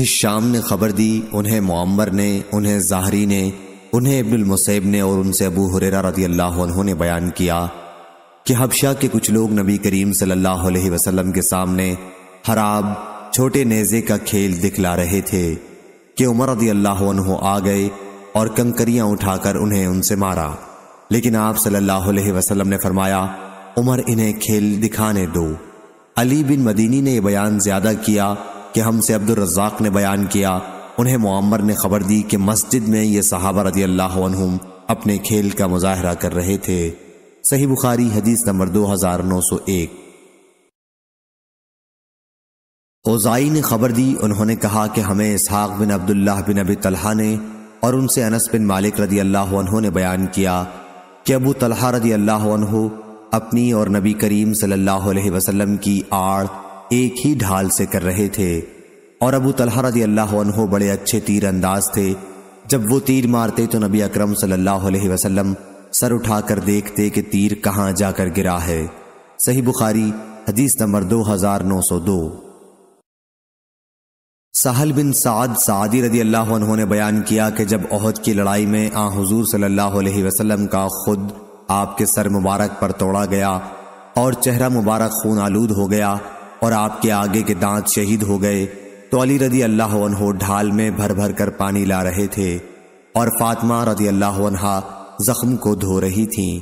Hisham ने खबर दी उन्हें मम्मर ने उन्हें जाहरी ने उन्हें इब्नुलमसैब ने और उनसे अबू हुरेरा रदी अल्लाह ने बयान किया कि हबशा के कुछ लोग नबी करीम सल्लल्लाहु अलैहि वसल्लम के सामने हराब छोटे नेज़े का खेल दिखला रहे थे कि उमर रदी अल्लाह आ गए और कंकरियां उठाकर उन्हें उनसे मारा लेकिन आप सल्लल्लाहु अलैहि वसल्लम ने फरमाया उमर इन्हें खेल दिखाने दो अली बिन मदीनी ने यह बयान ज्यादा किया कि हमसे अब्दुल रज़ाक ने बयान किया उन्हें मामर ने खबर दी कि मस्जिद में ये सहाबा रदी अल्लाह अपने खेल का मुजाहरा कर रहे थे सही बुखारी हदीस नंबर दो हजार नौ सौ एक ओजाई ने खबर दी उन्होंने कहा कि हमें इसहाक बिन अब्दुल्लाह बिन अबी तलहा ने और उनसे अनस बिन मालिक रदी अल्लाह ने बयान किया कि अबू तलहा रदी अल्लाह अपनी और नबी करीम सल्लल्लाहु अलैहि वसल्लम की आड़ एक ही ढाल से कर रहे थे और अबू तलहा रजी अल्लाह बड़े अच्छे तीर अंदाज थे जब वो तीर मारते तो नबी अक्रम सल्लाम अलैहि वसल्लम सर उठाकर देखते कि तीर कहाँ जाकर गिरा है सही बुखारी हदीस नंबर 2902 साहल बिन साद सादी रदी अल्लाह उन्होंने बयान किया कि जब ओहद की लड़ाई में आ हजूर सल्लल्लाहु अलैहि वसल्लम का खुद आपके सर मुबारक पर तोड़ा गया और चेहरा मुबारक खून आलूद हो गया और आपके आगे के दांत शहीद हो गए तो अली रदी अल्लाह अनहो ढाल में भर भर कर पानी ला रहे थे और फातमा रदी अल्लाह अनहा जख्म को धो रही थीं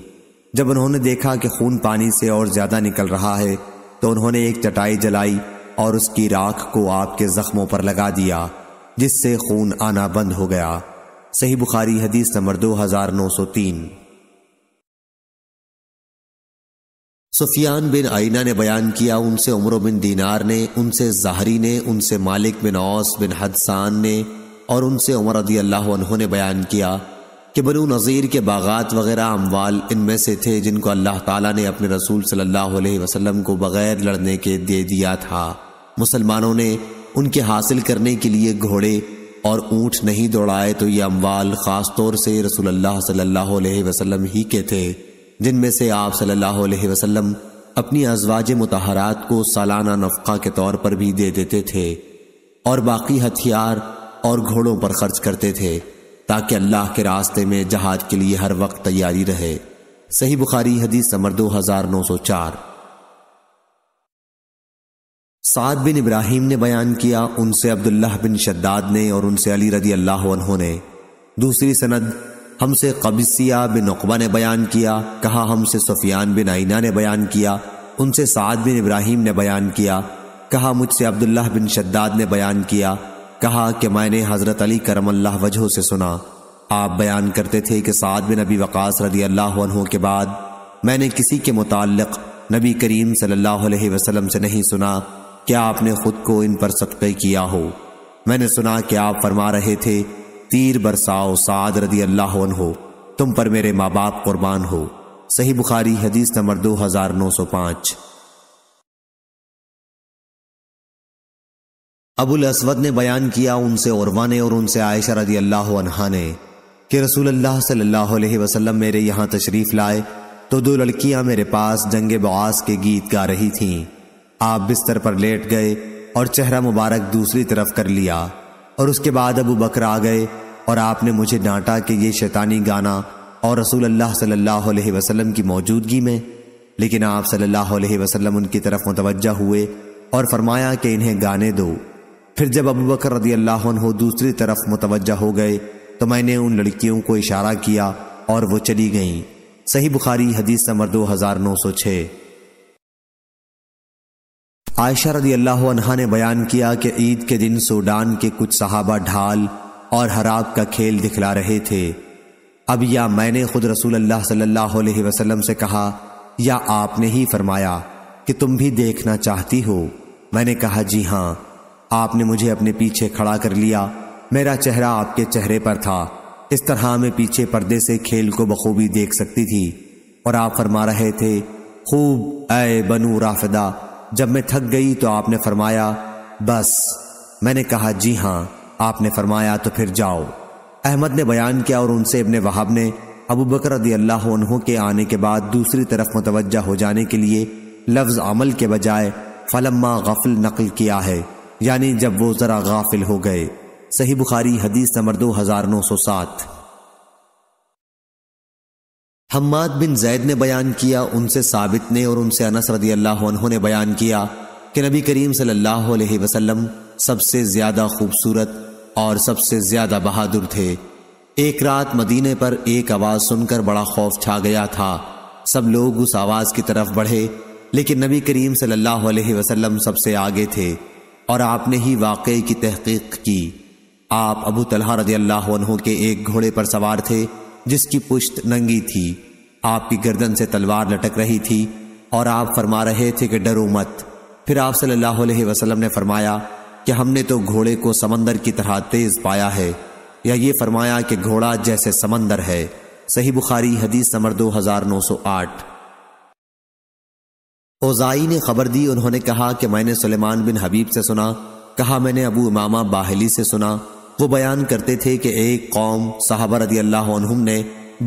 जब उन्होंने देखा कि खून पानी से और ज्यादा निकल रहा है तो उन्होंने एक चटाई जलाई और उसकी राख को आपके जख्मों पर लगा दिया जिससे खून आना बंद हो गया सही बुखारी हदीस नंबर दो हजार नौ सौ तीन सुफियान बिन आइना ने बयान किया उनसे उम्र बिन दीनार ने उनसे जहरी ने उनसे मालिक बिन औस बिन हदसान ने और उनसे उमर रदी अल्लाह ने बयान किया कि बनु नज़ीर के बागात वगैरह अमवाल इनमें से थे जिनको अल्लाह ताला ने अपने रसूल सल्लल्लाहु अलैहि वसल्लम को बग़ैर लड़ने के दे दिया था मुसलमानों ने उनके हासिल करने के लिए घोड़े और ऊँट नहीं दौड़ाए तो ये अमवाल ख़ास तौर से रसूल अल्लाह सल्लाह वसलम ही के थे जिनमें से आप सल्लल्लाहु अलैहि वसल्लम अपनी अजवाज मतहरात को सालाना नफका के तौर पर भी दे देते थे और बाकी हथियार और घोड़ों पर खर्च करते थे ताकि अल्लाह के रास्ते में जहाज के लिए हर वक्त तैयारी रहे सही बुखारी हदीस समर दो हजार नौ सौ चार साद बिन इब्राहिम ने बयान किया उनसे अब्दुल्लाह बिन शद्दाद ने और उनसे अली रदी अल्लाह ने दूसरी सनद हमसे कबिसिया बिन उकबा ने बयान किया कहा हमसे सफियान बिन आइना ने बयान किया उनसे साद बिन इब्राहिम ने बयान किया कहा मुझसे अब्दुल्लाह बिन शद्दाद ने बयान किया कहा कि मैंने हज़रत अली करम अल्लाह वजह से सुना आप बयान करते थे कि साद बिन नबी वक़ास रदी अल्लाह के बाद मैंने किसी के मुतक़ नबी करीम सल्लल्लाहु अलैहि वसल्लम से नहीं सुना क्या आपने खुद को इन पर सदक किया हो मैंने सुना कि आप फरमा रहे थे तीर बरसाओ साद रदी अल्लाह हो तुम पर मेरे माँ बाप कुर्बान हो सही बुखारी हदीस नंबर दो हजार नौ सौ पांच अबुल असवद ने बयान किया उनसे औरवा ने और उनसे आयशा रदी अल्लाह अनहा ने कि रसूल अल्लाह सल्लल्लाहु अलैहि वसल्लम मेरे यहाँ तशरीफ़ लाए तो दो लड़कियाँ मेरे पास जंग बवास के गीत गा रही थीं आप बिस्तर पर लेट गए और चेहरा मुबारक दूसरी तरफ कर लिया और उसके बाद अबू बकर आ गए और आपने मुझे डांटा कि ये शैतानी गाना और रसूल अल्लाह सल्लल्लाहु अलैहि वसल्लम की मौजूदगी में लेकिन आप सल्लल्लाहु अलैहि वसल्लम उनकी तरफ मुतवजह हुए और फरमाया कि इन्हें गाने दो फिर जब अबू बकर रदी अल्लाह दूसरी तरफ मुतवजह हो गए तो मैंने उन लड़कियों को इशारा किया और वो चली गईं सही बुखारी हदीस नंबर दो हज़ार नौ सौ छः आयशा रदी अल्लाह अनहा ने बयान किया कि ईद के दिन सूडान के कुछ सहाबा ढाल और हराब का खेल दिखला रहे थे अब या मैंने खुद रसूल अल्लाह सल्लल्लाहु अलैहि वसल्लम से कहा या आपने ही फरमाया कि तुम भी देखना चाहती हो मैंने कहा जी हाँ आपने मुझे अपने पीछे खड़ा कर लिया मेरा चेहरा आपके चेहरे पर था इस तरह मैं पीछे पर्दे से खेल को बखूबी देख सकती थी और आप फरमा रहे थे खूब अय बनु राफदा जब मैं थक गई तो आपने फरमाया बस मैंने कहा जी हाँ आपने फरमाया तो फिर जाओ अहमद ने बयान किया और उनसे इबन वहाब ने अबू बकर अल्लाह के आने के बाद दूसरी तरफ मुतवजह हो जाने के लिए लफ्ज़ अमल के बजाय फलम्मा गफल नकल किया है यानी जब वो ज़रा गाफिल हो गए सही बुखारी हदीस नंबर दो हज़ार नौ सौ सात हम्माद बिन जैद ने बयान किया उनसे साबित ने और उनसे अनस रदी अल्लाह ने बयान किया कि नबी करीम सल्लल्लाहु अलैहि वसल्लम सबसे ज्यादा खूबसूरत और सबसे ज्यादा बहादुर थे एक रात मदीने पर एक आवाज सुनकर बड़ा खौफ छा गया था सब लोग उस आवाज की तरफ बढ़े लेकिन नबी करीम सल्लल्लाहु अलैहि वसल्लम सबसे आगे थे और आपने ही वाकई की तहकीक की आप अबू तलहा रदी अल्लाह के एक घोड़े पर सवार थे जिसकी पुश्त नंगी थी आपकी गर्दन से तलवार लटक रही थी और आप फरमा रहे थे कि डरो मत फिर आप सल्लल्लाहु अलैहि वसल्लम ने फरमाया कि हमने तो घोड़े को समंदर की तरह तेज पाया है या ये फरमाया कि घोड़ा जैसे समंदर है सही बुखारी हदीस नंबर दो हजार नौ सौ आठ ओजाई ने खबर दी उन्होंने कहा कि मैंने सुलेमान बिन हबीब से सुना कहा मैंने अबू इमामा बाहली से सुना वो बयान करते थे कि एक कौम साहबा रदी अल्लाह ने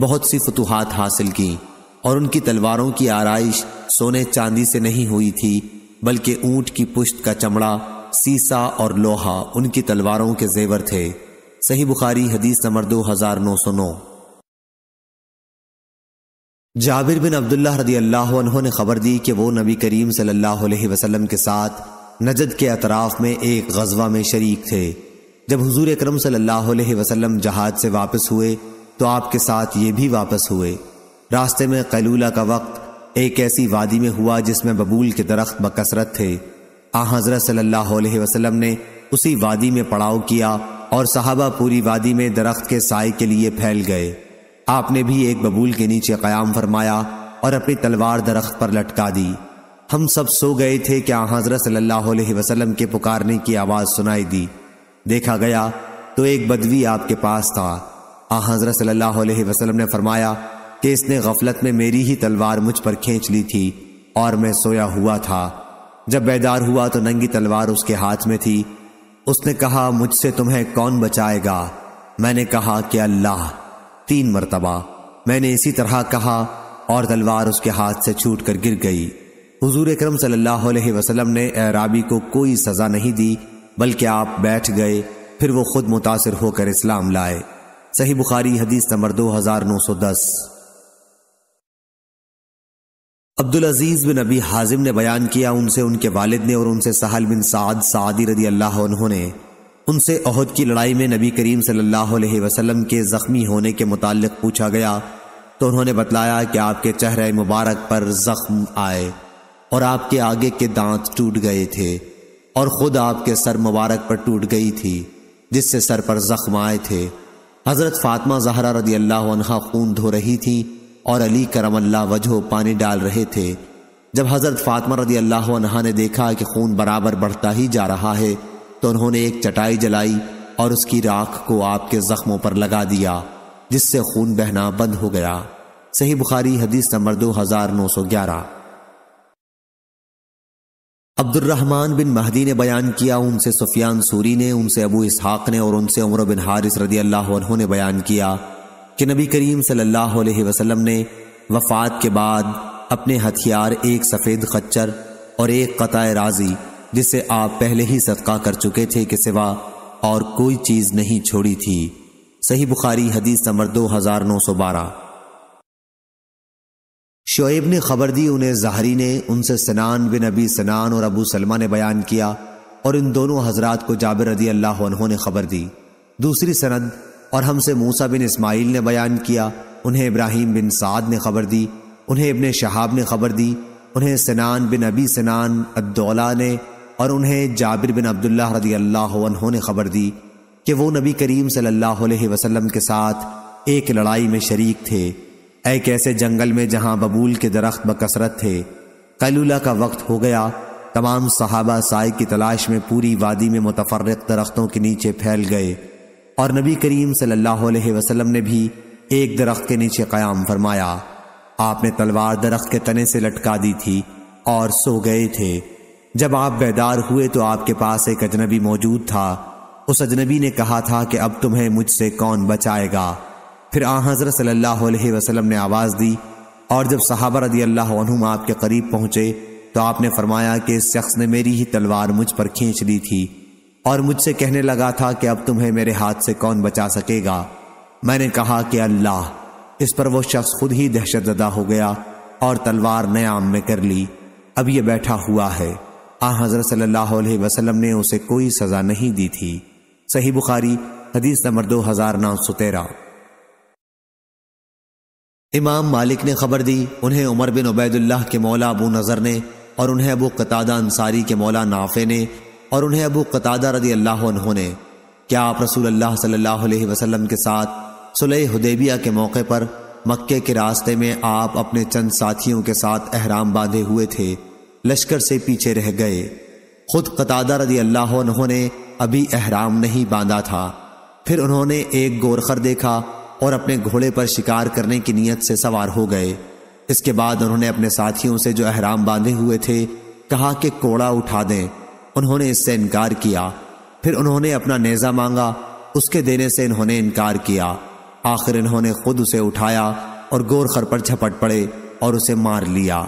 बहुत सी फतूहत हासिल की और उनकी तलवारों की आरइश सोने चांदी से नहीं हुई थी बल्कि ऊंट की पुश्त का चमड़ा सीसा और लोहा उनकी तलवारों के जेवर थे सही बुखारी हदीस नंबर दो हजार नौ सौ नौ जाबिर बिन अब्दुल्ला रदी अल्लाह ने खबर दी कि वो नबी करीम सल्लल्लाहु अलैहि वसल्लम के साथ नजद के अतराफ में एक गजवा में शरीक थे जब हुजूर अकरम सल्लल्लाहु अलैहि वसल्लम जहाज से वापस हुए तो आपके साथ ये भी वापस हुए रास्ते में कैलूला का वक्त एक ऐसी वादी में हुआ जिसमें बबूल के दरख्त बकसरत थे आ हजरत सल्लल्लाहु अलैहि वसल्लम ने उसी वादी में पड़ाव किया और साहबा पूरी वादी में दरख्त के साय के लिए फैल गए आपने भी एक बबूल के नीचे क़याम फरमाया और अपनी तलवार दरख्त पर लटका दी हम सब सो गए थे कि आ हजरत सल्लल्लाहु अलैहि वसल्लम के पुकारने की आवाज़ सुनाई दी देखा गया तो एक बदवी आपके पास था आ हाँ, हजरत अलैहि वसल्लम ने फरमाया कि इसने गफलत में मेरी ही तलवार मुझ पर खींच ली थी और मैं सोया हुआ था जब बेदार हुआ तो नंगी तलवार उसके हाथ में थी उसने कहा मुझसे तुम्हें कौन बचाएगा मैंने कहा कि अल्लाह तीन मरतबा मैंने इसी तरह कहा और तलवार उसके हाथ से छूट कर गिर गई हजूर अक्रम सल्ला वसलम ने एराबी को कोई सज़ा नहीं दी बल्कि आप बैठ गए फिर वो खुद मुतासर होकर इस्लाम लाए सही बुखारी हदीस नंबर दो हजार नौ सौ दस अब्दुल अजीज बिन नबी हाजिम ने बयान किया उनसे उनके वालिद ने और उनसे सहल बिन साद सादी रदी अल्लाह उन्होंने उनसे अहद की लड़ाई में नबी करीम सल्लल्लाहु अलैहि वसल्लम के ज़ख्मी होने के मुतालिक पूछा गया तो उन्होंने बतलाया कि आपके चेहरे मुबारक पर ज़ख्म आए और आपके आगे के दांत टूट गए थे और खुद आपके सर मुबारक पर टूट गई थी जिससे सर पर जख्म आए थे हजरत फातिमा जहरा रदी अल्लाह खून धो रही थी और अली करम अल्लाह वजह पानी डाल रहे थे जब हजरत फातिमा रदी अल्लाह ने देखा कि खून बराबर बढ़ता ही जा रहा है तो उन्होंने एक चटाई जलाई और उसकी राख को आपके जख्मों पर लगा दिया जिससे खून बहना बंद हो गया सही बुखारी हदीस नंबर दो हजार नौ सौ ग्यारह अब्दुलरहमान बिन महदी ने बयान किया उनसे सुफियान सूरी ने उनसे अबू इसहाक ने और उनसे उमर बिन हारिस रदी अल्लाह ने बयान किया कि नबी करीम सल्लल्लाहु अलैहि वसल्लम ने वफात के बाद अपने हथियार एक सफ़ेद खच्चर और एक क़त राजी जिसे आप पहले ही सदका कर चुके थे कि सिवा और कोई चीज़ नहीं छोड़ी थी सही बुखारी हदीस नंबर दो हज़ार नौ सौ बारह शुएब ने खबर दी उन्हें जहरी ने उनसे सनान बिन अबी सनान और अबू सलमा ने बयान किया और इन दोनों हजरात को जाबिर रदी अल्लाह ने खबर दी दूसरी सनद और हमसे मूसा बिन इस्माइल ने बयान किया उन्हें इब्राहिम बिन साद ने खबर दी उन्हें इबन शहाब ने खबर दी उन्हें सनान बिन अबी सनान अदौला ने और उन्हें जाबिर बिन अब्दुल्ला रदी अल्लाह ने खबर दी कि वो नबी करीम सल्लल्लाहु अलैहि वसल्लम के साथ एक लड़ाई में शरीक थे एक ऐसे जंगल में जहां बबूल के दरख्त बकसरत थे कलूला का वक्त हो गया तमाम सहाबा साय की तलाश में पूरी वादी में मुतफरक दरख्तों के नीचे फैल गए और नबी करीम सल्लल्लाहु अलैहि वसल्लम ने भी एक दरख्त के नीचे क़याम फरमाया आपने तलवार दरख्त के तने से लटका दी थी और सो गए थे जब आप बेदार हुए तो आपके पास एक अजनबी मौजूद था उस अजनबी ने कहा था कि अब तुम्हें मुझसे कौन बचाएगा फिर आ हज़रत सल्लल्लाहु अलैहि वसल्लम ने आवाज़ दी और जब सहाबा रदी अल्लाह आपके करीब पहुंचे तो आपने फरमाया कि इस शख्स ने मेरी ही तलवार मुझ पर खींच ली थी और मुझसे कहने लगा था कि अब तुम्हें मेरे हाथ से कौन बचा सकेगा मैंने कहा कि अल्लाह इस पर वो शख्स खुद ही दहशत जदा हो गया और तलवार नयाम में कर ली अब ये बैठा हुआ है आ हजरत सल्लल्लाहु अलैहि वसल्लम ने उसे कोई सजा नहीं दी थी सही बुखारी हदीस नंबर दो हजार नौ सौ तेरह इमाम मालिक ने खबर दी उन्हें उमर बिन उबैदुल्लाह के मौला अबू नज़र ने और उन्हें अबू कतादा अंसारी के मौला नाफे ने और उन्हें अबू कतादा रदी अल्लाह ने क्या आप रसूल अल्लाह सल्लल्लाहु अलैहि वसल्लम के साथ सुलह हुदैबिया के मौके पर मक्के के रास्ते में आप अपने चंद साथियों के साथ अहराम बांधे हुए थे लश्कर से पीछे रह गए खुद कतादा रदी अल्लाह ने अभी अहराम नहीं बांधा था फिर उन्होंने एक गोरखर देखा और अपने घोड़े पर शिकार करने की नीयत से सवार हो गए इसके बाद उन्होंने अपने साथियों से जो अहराम बांधे हुए थे कहा कि कोड़ा उठा दें उन्होंने इससे इनकार किया फिर उन्होंने अपना नेज़ा मांगा उसके देने से इन्होंने इनकार किया आखिर इन्होंने खुद उसे उठाया और गोरखर पर झपट पड़े और उसे मार लिया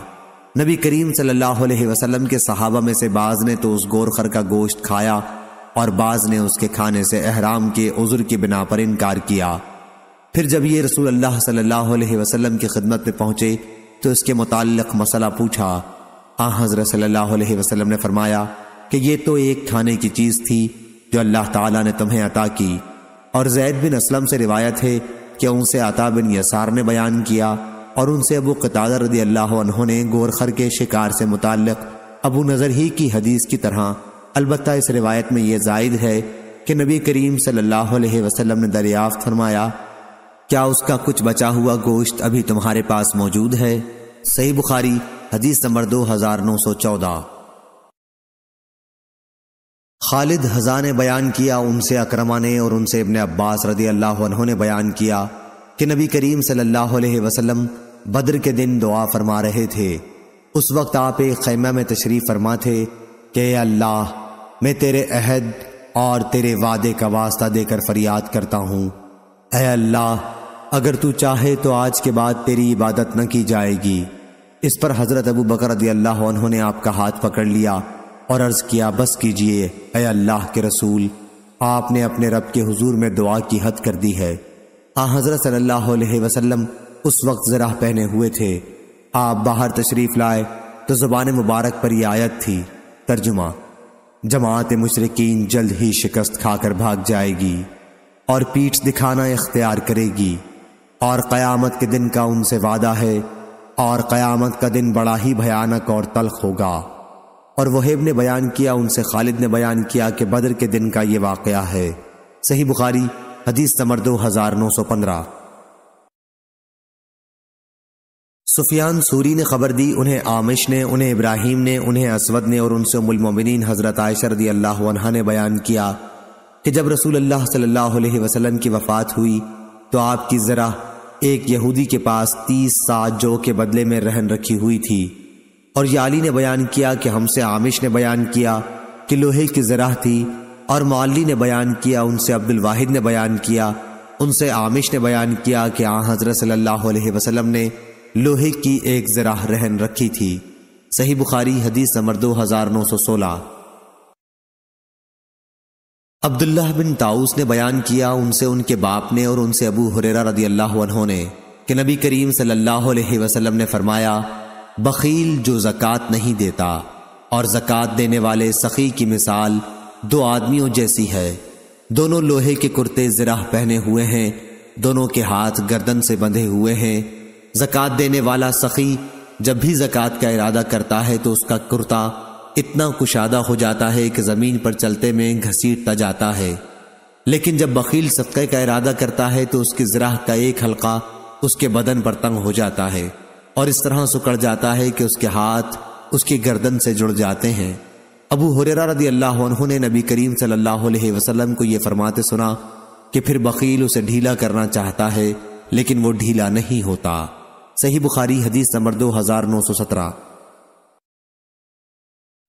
नबी करीम सल्लल्लाहु अलैहि वसल्लम के सहाबा में से बाज ने तो उस गोरखर का गोश्त खाया और बाज ने उसके खाने से अहराम के उजुर की बिना पर इनकार किया फिर जब ये रसूल अल्लाह सल्लल्लाहु अलैहि वसल्लम की खिदमत में पहुंचे तो इसके मुतक मसला पूछा आ हाँ, हजरत सल्लल्लाहु अलैहि वसल्लम ने फरमाया कि ये तो एक खाने की चीज़ थी जो अल्लाह ताला ने तुम्हें अता की और जैद बिन असलम से रिवायत है कि उनसे आता बिन यसार ने बयान किया और उनसे अबू कतादा रदी अल्लाह ने गोरखर के शिकार से मुतक अबू नज़र ही की हदीस की तरह अलबत् इस रिवायत में यह जायद है कि नबी करीम सल्लल्लाहु अलैहि वसल्लम ने दरियाफ्त फरमाया क्या उसका कुछ बचा हुआ गोश्त अभी तुम्हारे पास मौजूद है सही बुखारी हदीस नंबर दो हजार नौ सौ चौदह खालिद हजा ने बयान किया उनसे अक्रमा ने और उनसे इबन अब्बास रदी अल्लाह उन्होंने बयान किया कि नबी करीम सल्लल्लाहु अलैहि वसल्लम बद्र के दिन दुआ फरमा रहे थे उस वक्त आप एक खैमा में तशरीफ फरमा थे कि अल्लाह मैं तेरे अहद और तेरे वादे का वास्ता देकर फरियाद करता हूँ अल्लाह अगर तू चाहे तो आज के बाद तेरी इबादत न की जाएगी इस पर हज़रत अबू बकर अल्लाह ने आपका हाथ पकड़ लिया और अर्ज़ किया बस कीजिए अय अल्लाह के रसूल आपने अपने रब के हुजूर में दुआ की हद कर दी है आ हाँ, हज़रत सल्लल्लाहु अलैहि वसल्लम उस वक्त ज़रा पहने हुए थे आप बाहर तशरीफ़ लाए तो ज़ुबान मुबारक पर यह आयत थी तर्जुमा जमात मुशरकिन जल्द ही शिकस्त खाकर भाग जाएगी और पीठ दिखाना इख्तियार करेगी और क़यामत के दिन का उनसे वादा है और क़यामत का दिन बड़ा ही भयानक और तलख होगा और वहेब ने बयान किया उनसे खालिद ने बयान किया कि बदर के दिन का ये वाक़ है सही बुखारी हदीस नंबर दो हज़ार नौ सौ पंद्रह सुफियान सूरी ने खबर दी उन्हें आमिश ने उन्हें इब्राहिम ने उन्हें असवद ने और उनसे मुलमोमिन हज़रत आयशर रदी अल्लाह ने बयान किया कि जब रसूल अल्लाह सल्लल्लाहु अलैहि वसल्लम की वफ़ात हुई तो आपकी ज़रा एक यहूदी के पास तीस सात जो के बदले में रहन रखी हुई थी और याली ने बयान किया कि हमसे आमिश ने बयान किया कि लोहे की जराह थी और मौली ने बयान किया उनसे अब्दुल वाहिद ने बयान किया उनसे आमिश ने बयान किया कि आ हजरत सल्लल्लाहु अलैहि वसल्लम ने लोहे की एक जराह रहन रखी थी सही बुखारी हदीस नंबर दो हजार नौ सौ सोलह अब्दुल्लाह बिन ताउस ने बयान किया उनसे उनके बाप ने और उनसे अबू हुरेरा रदी अल्लाह ने कि नबी करीम सल्लल्लाहु अलैहि वसल्लम ने फरमाया बकील जो ज़क़़त नहीं देता और ज़क़ात देने वाले सखी की मिसाल दो आदमियों जैसी है दोनों लोहे के कुर्ते ज़राह पहने हुए हैं दोनों के हाथ गर्दन से बंधे हुए हैं जक़ात देने वाला सखी जब भी ज़क़़त का इरादा करता है तो उसका कुर्ता इतना कुशादा हो जाता है कि ज़मीन पर चलते में घसीटता जाता है लेकिन जब बकील सदक़े का इरादा करता है तो उसकी ज़राह का एक हल्का उसके बदन पर तंग हो जाता है और इस तरह सुकड़ जाता है कि उसके हाथ उसकी गर्दन से जुड़ जाते हैं अबू हुररा रदी अल्लाह ने नबी करीम सल्लल्लाहु अलैहि वसल्लम को यह फरमाते सुना कि फिर बकील उसे ढीला करना चाहता है लेकिन वो ढीला नहीं होता सही बुखारी हदीस नंबर दो हजार नौ सौ सत्रह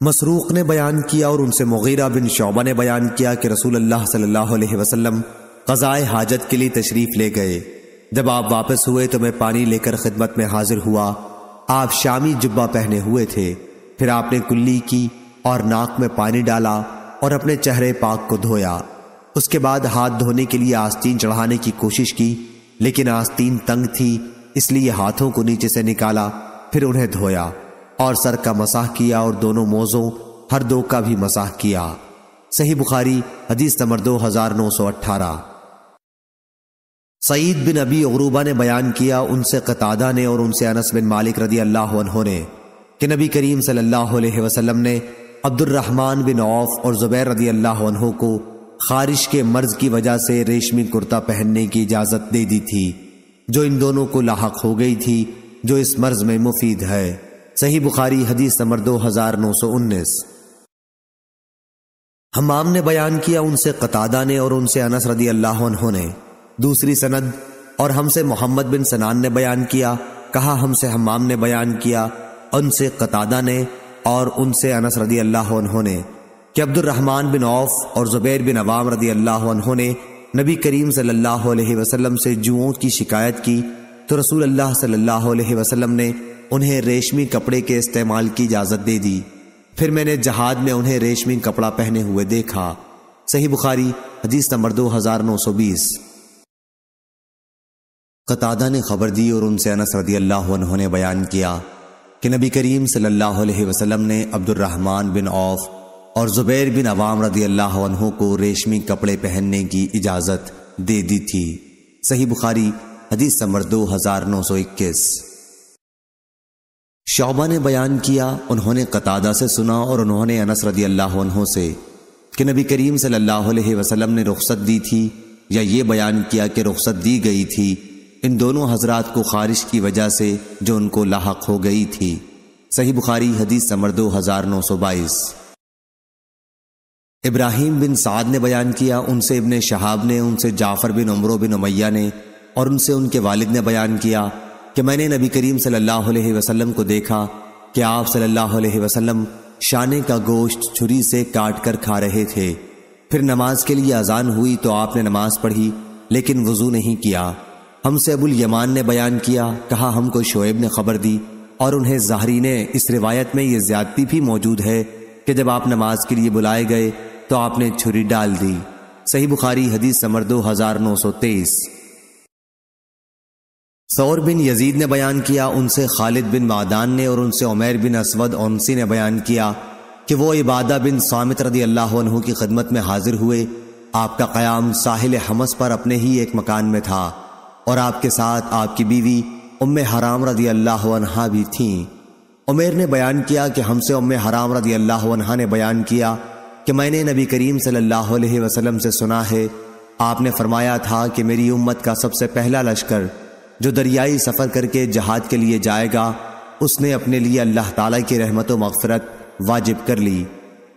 मसरूक़ ने बयान किया और उनसे मुगीरा बिन शोबा ने बयान किया कि रसूल अल्लाह सल्लल्लाहु अलैहि वसल्लम क़ज़ाए हाजत के लिए तशरीफ़ ले गए जब आप वापस हुए तो मैं पानी लेकर खिदमत में हाजिर हुआ आप शामी जुब्बा पहने हुए थे फिर आपने कुल्ली की और नाक में पानी डाला और अपने चेहरे पाक को धोया उसके बाद हाथ धोने के लिए आस्तीन चढ़ाने की कोशिश की लेकिन आस्तीन तंग थी इसलिए हाथों को नीचे से निकाला फिर उन्हें धोया और सर का मसाह किया और दोनों मोज़ों हर दो का भी मसाह किया सही बुखारी हदीस नंबर दो हजार नौ सौ अट्ठारह सईद बिन अबी अरूबा ने बयान किया उनसे कतादा ने और उनसे अनस बिन मालिक रदी अल्लाह ने कि नबी करीम सल्लल्लाहु अलैहि वसल्लम ने अब्दुलरहमान बिन औफ और ज़ुबैर रदी अल्लाह को खारिश के मर्ज की वजह से रेशमी कुर्ता पहनने की इजाज़त दे दी थी जो इन दोनों को लाक हो गई थी जो इस मर्ज में मुफीद है सही बुखारी हदीस नंबर दो हजार नौ सौ उन्नीस हमाम ने बयान किया उनसे कतादा ने और उनसे अनस रदी अल्लाह ने दूसरी सनद और हमसे मोहम्मद बिन सनान ने बयान किया कहा हमसे हमाम ने बयान किया उनसे कतादा ने और उनसे अनस रदी अल्लाह ने कि अब्दुलरहमान बिन औफ और ज़ुबैर बिन अवाम रदी अल्लाह ने नबी करीम सल्लल्लाहु अलैहि वसल्लम से जुओं की शिकायत की तो रसूल अल्लाह सल्लल्लाहु अलैहि वसल्लम ने उन्हें रेशमी कपड़े के इस्तेमाल की इजाज़त दे दी फिर मैंने जहाज में उन्हें रेशमी कपड़ा पहने हुए देखा सही बुखारी हदीस नंबर दो हजार नौ सौ बीस कतादा ने खबर दी और उनसे अनस रदी अल्लाह उन्होंने बयान किया कि नबी करीम सल्लल्लाहु अलैहि वसल्लम ने अब्दुलरहमान बिन औफ और जुबैर बिन अवाम रदी अल्लाह उन्हों को रेशमी कपड़े पहनने की इजाज़त दे दी थी सही बुखारी हदीस नंबर दो हजार नौ सौ इक्कीस शौबा ने बयान किया उन्होंने कतादा से सुना और उन्होंने अनस रदी अल्लाह से कि नबी करीम सल्लल्लाहु अलैहि वसल्लम ने रुख्सत दी थी या ये बयान किया कि रुख्सत दी गई थी इन दोनों हजरात को खारिश की वजह से जो उनको लाक हो गई थी सही बुखारी हदीस समर दो हजार नौ सौ बाईस इब्राहिम बिन साद ने बयान किया उनसे इबन शहाब ने उनसे जाफ़र बिन उमरों बिन उमैया ने और उनसे उनके वालिद ने बयान किया कि मैंने नबी करीम सल्लल्लाहु अलैहि वसल्लम को देखा कि आप सल्लल्लाहु अलैहि वसल्लम शाने का गोश्त छुरी से काट कर खा रहे थे फिर नमाज के लिए अजान हुई तो आपने नमाज पढ़ी लेकिन वजू नहीं किया हमसे अबुल यमान ने बयान किया कहा हमको शोएब ने खबर दी और उन्हें जहरी ने इस रिवायत में यह ज्यादती भी मौजूद है कि जब आप नमाज के लिए बुलाए गए तो आपने छुरी डाल दी सही बुखारी हदीस समर दो हजार नौ सौ तेईस सौर बिन यजीद ने बयान किया उनसे खालिद बिन मादान ने और उनसे उमेर बिन असवद ओनसी ने बयान किया कि वो इबादा बिन सामित रदी अल्लाह की खदमत में हाजिर हुए आपका क्याम साहिल हमस पर अपने ही एक मकान में था और आपके साथ आपकी बीवी उम हराम रदी अल्लाह भी थीं उमेर ने बयान किया कि हमसे उम हराम रदी अल्लाह ने बयान किया कि मैंने नबी करीम सल्लल्लाहु अलैहि वसल्लम से सुना है आपने फरमाया था कि मेरी उम्मत का सबसे पहला लश्कर जो दरियाई सफ़र करके जहाज के लिए जाएगा उसने अपने लिए अल्लाह ताला की रहमत मगफरत वाजिब कर ली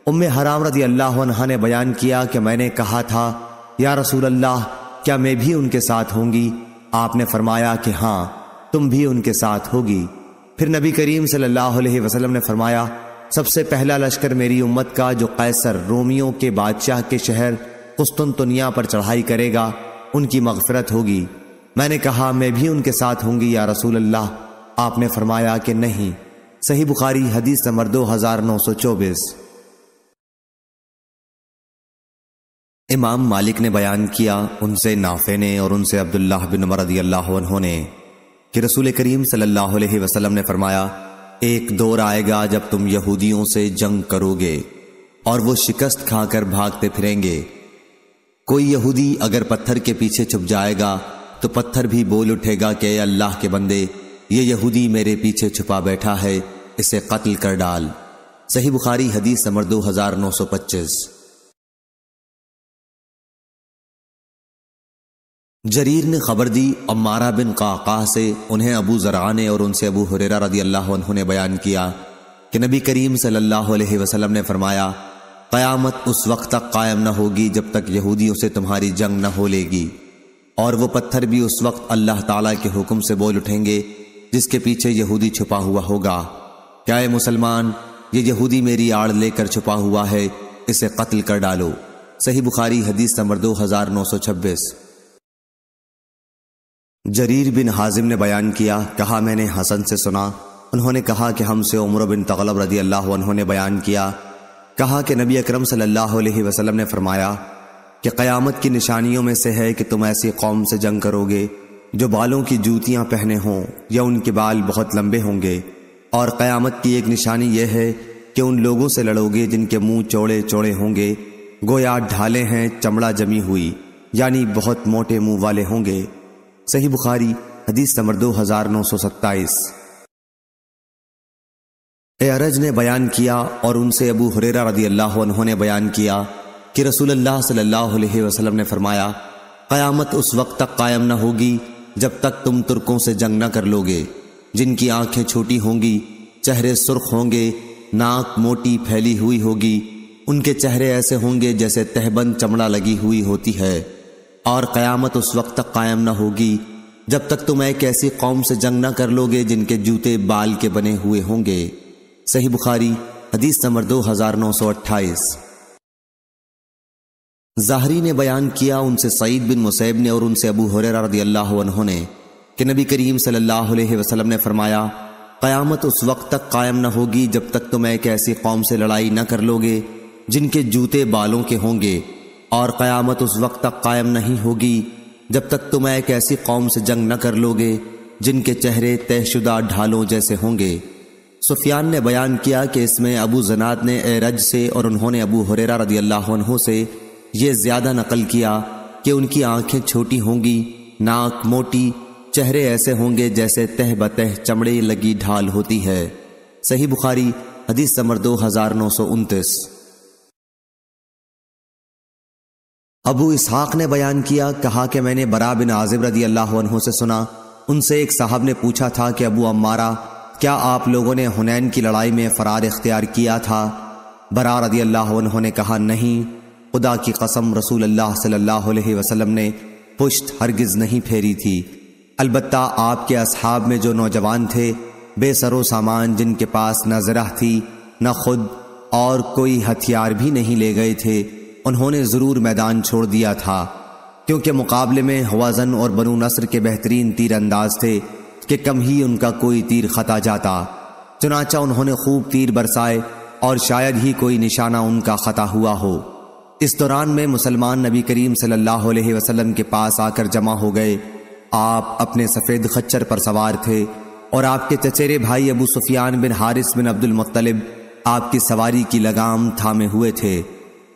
उम्म हराम रदी अल्लाह ने बयान किया कि मैंने कहा था या रसूल अल्लाह क्या मैं भी उनके साथ होंगी आपने फरमाया कि हाँ तुम भी उनके साथ होगी फिर नबी करीम सल्लल्लाहु अलैहि वसल्लम ने फरमाया सबसे पहला लश्कर मेरी उम्मत का जो कैसर रोमियों के बादशाह के शहर कुस्तुन पर चढ़ाई करेगा उनकी मगफरत होगी मैंने कहा मैं भी उनके साथ होंगी या रसूल अल्लाह आपने फरमाया कि नहीं सही बुखारी हदीस नंबर दो हजार नौ सौ चौबीस इमाम मालिक ने बयान किया उनसे नाफे ने और उनसे अब्दुल्लाह बिन उमर रदी अल्लाह ने कि रसूल करीम सल्लल्लाहु अलैहि वसल्लम ने फरमाया एक दौर आएगा जब तुम यहूदियों से जंग करोगे और वो शिकस्त खाकर भागते फिरेंगे कोई यहूदी अगर पत्थर के पीछे छुप जाएगा तो पत्थर भी बोल उठेगा कि अल्लाह के बंदे ये यहूदी मेरे पीछे छुपा बैठा है इसे कत्ल कर डाल सही बुखारी हदीस नंबर दो हजार नौ सौ पच्चीस जरीर ने खबर दी और मारा बिन काका से उन्हें अबू जरा ने और उनसे अबू हुरेरा रदी अल्लाह ने बयान किया कि नबी करीम सल्लल्लाहु अलैहि वसल्लम ने फरमाया क़यामत उस वक्त तक कायम न होगी जब तक यहूदियों से तुम्हारी जंग न हो लेगी और वो पत्थर भी उस वक्त अल्लाह ताला के हुक्म से बोल उठेंगे जिसके पीछे यहूदी छुपा हुआ होगा क्या है मुसलमान ये यहूदी मेरी आड़ लेकर छुपा हुआ है इसे कत्ल कर डालो सही बुखारी हदीस नंबर दो हजार नौ सौ छब्बीस जरीर बिन हाजिम ने बयान किया कहा मैंने हसन से सुना उन्होंने कहा कि हमसे उम्र बिन तगलब रदी अल्लाह ने बयान किया कहा कि नबी अकरम सल्लल्लाहु अलैहि वसल्लम ने फरमाया कि क़यामत की निशानियों में से है कि तुम ऐसी कौम से जंग करोगे जो बालों की जूतियां पहने हों या उनके बाल बहुत लंबे होंगे और क़यामत की एक निशानी यह है कि उन लोगों से लड़ोगे जिनके मुंह चौड़े चौड़े होंगे गोया ढाले हैं चमड़ा जमी हुई यानी बहुत मोटे मुंह वाले होंगे सही बुखारी हदीस नंबर दो हजार नौ सौ सत्ताईस एरज ने बयान किया और उनसे अबू हुरेरा रदी अल्लाह उन्होंने बयान किया कि रसूल अल्लाह सल्लल्लाहु अलैहि वसल्लम ने फरमाया क़यामत उस वक्त तक कायम न होगी जब तक तुम तुर्कों से जंग न कर लोगे जिनकी आंखें छोटी होंगी चेहरे सुर्ख होंगे नाक मोटी फैली हुई होगी उनके चेहरे ऐसे होंगे जैसे तहबंद चमड़ा लगी हुई होती है और क़यामत उस वक्त तक कायम न होगी जब तक तुम एक ऐसी कौम से जंग न कर लोगे जिनके जूते बाल के बने हुए होंगे सही बुखारी हदीस नंबर दो हज़ार नौ सौ अट्ठाईस जाहरी ने बयान किया उनसे सईद बिन मुसैब ने और उनसे अबू हुर रदी अल्लाह ने कि नबी करीम सल्लल्लाहु अलैहि वसल्लम ने फरमाया क़यामत उस वक्त तक कायम न होगी जब तक तुम एक ऐसी कौम से लड़ाई न कर लोगे जिनके जूते बालों के होंगे और क़यामत उस वक्त तक कायम नहीं होगी जब तक तुम एक ऐसी कौम से जंग न कर लोगे जिनके चेहरे तयशुदा ढालों जैसे होंगे सुफियान ने बयान किया कि इसमें अबू जनात ने एरज से और उन्होंने अबू हुररा रदी अल्लाह से ये ज्यादा नकल किया कि उनकी आंखें छोटी होंगी नाक मोटी चेहरे ऐसे होंगे जैसे तह बतह चमड़े लगी ढाल होती है सही बुखारी हदीस समर दो हजार नौ सौ उनतीस अबू इसहाक ने बयान किया कहा कि मैंने बरा बिन आजिब रदी अल्लाह से सुना उनसे एक साहब ने पूछा था कि अबू अम्मारा क्या आप लोगों ने हुनैन की लड़ाई में फरार इख्तियार किया था बरा रदी अल्लाह ने कहा नहीं खुदा की कसम रसूल अल्लाह सल्लल्लाहु अलैहि वसल्लम ने पुश्त हरगिज नहीं फेरी थी अलबत् आपके असहाब में जो नौजवान थे बेसरो सामान जिनके पास न जरा थी न खुद और कोई हथियार भी नहीं ले गए थे उन्होंने ज़रूर मैदान छोड़ दिया था क्योंकि मुकाबले में हवाजन और बनु नसर के बेहतरीन तीर अंदाज थे कि कम ही उनका कोई तीर खता जाता चुनाचा उन्होंने खूब तीर बरसाए और शायद ही कोई निशाना उनका खता हुआ हो इस दौरान में मुसलमान नबी करीम सल्लल्लाहु अलैहि वसल्लम के पास आकर जमा हो गए आप अपने सफ़ेद खच्चर पर सवार थे और आपके चचेरे भाई अबू सुफियान बिन हारिस बिन अब्दुल मुत्तलिब आपकी सवारी की लगाम थामे हुए थे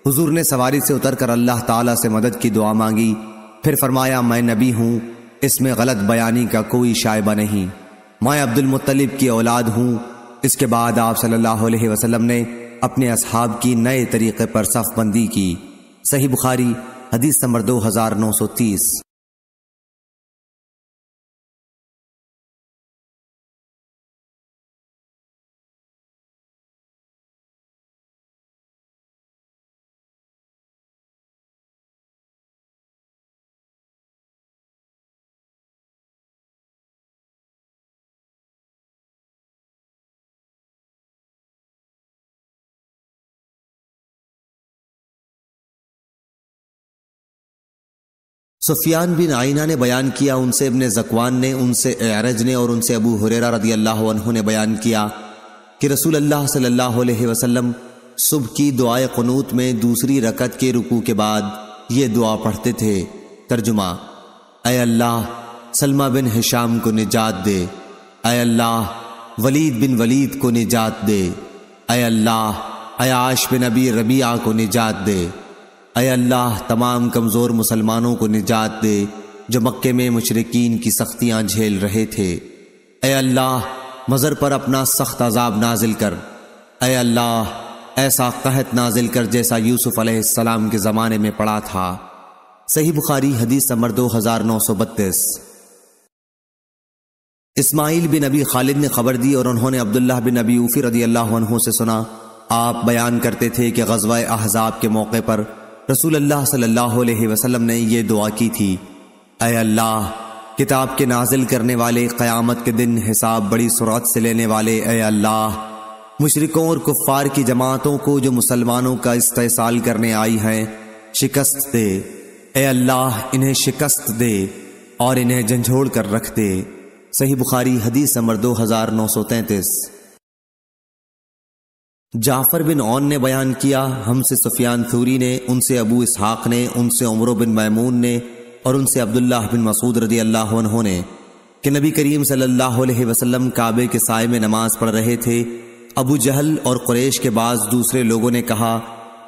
हुजूर ने सवारी से उतर कर अल्लाह ताला से मदद की दुआ मांगी फिर फरमाया मैं नबी हूँ इसमें गलत बयानी का कोई शायबा नहीं मैं अब्दुल मुत्तलिब की औलाद हूँ इसके बाद आप सल्लल्लाहु अलैहि वसल्लम ने अपने असहाब की नए तरीके पर सफबंदी की सही बुखारी हदीस नंबर दो हजार नौ सौ तीस सुफियान बिन आइना ने बयान किया उनसे इबन जकवान ने उनसे एरज ने और उनसे अबू हुरेरा रदी अल्लाह ने बयान किया कि रसूल अल्लाह सल्लल्लाहु अलैहि वसल्लम सुबह की दुआए क़नूत में दूसरी रकत के रुकू के बाद ये दुआ पढ़ते थे तर्जुमा अय अल्लाह सलमा बिन हिशाम को निजात दे अय अल्लाह वलीद बिन वलीद को निजात दे अय अल्लाह अयाश बिन अबी रबिया को निजात दे अय अल्लाह तमाम कमज़ोर मुसलमानों को निजात दे जो मक्के में मुशरकिन की सख्तियाँ झेल रहे थे अय अल्लाह मज़र पर अपना सख्त अजाब नाजिल कर अय अल्लाह ऐसा कहत नाजिल कर जैसा यूसुफ अलैहिस्सलाम के ज़माने में पड़ा था सही बुखारी हदीस नंबर दो हज़ार नौ सौ बत्तीस इस्माइल बिन अबी खालिद ने खबर दी और उन्होंने अब्दुल्ला बिन अबी उफ़ी रदी अल्लाह से सुना आप बयान करते थे कि गजवा अहजाब के मौके पर रसूल अल्लाह सल्लल्लाहु अलैहि वसल्लम ने यह दुआ की थी अय अल्लाह किताब के नाजिल करने वाले क़यामत के दिन हिसाब बड़ी सुरत से लेने वाले अय अल्लाह मुशरकों और कुफ़ार की जमातों को जो मुसलमानों का इस्तेसाल करने आई हैं शिकस्त दे ए अल्लाह इन्हें शिकस्त दे और इन्हें झंझोड़ कर रख दे सही बुखारी हदीस नंबर दो हजार नौ सौ तैंतीस जाफर बिन ओन ने बयान किया हमसे सुफियान थूरी ने उनसे अबू इसहाक ने उनसे उमर बिन मैमून ने और उनसे अब्दुल्लाह बिन मसूद रदी अल्लाह ने कि नबी करीम सल्लल्लाहु अलैहि वसल्लम काबे के साय में नमाज पढ़ रहे थे अबू जहल और कुरैश के बाद दूसरे लोगों ने कहा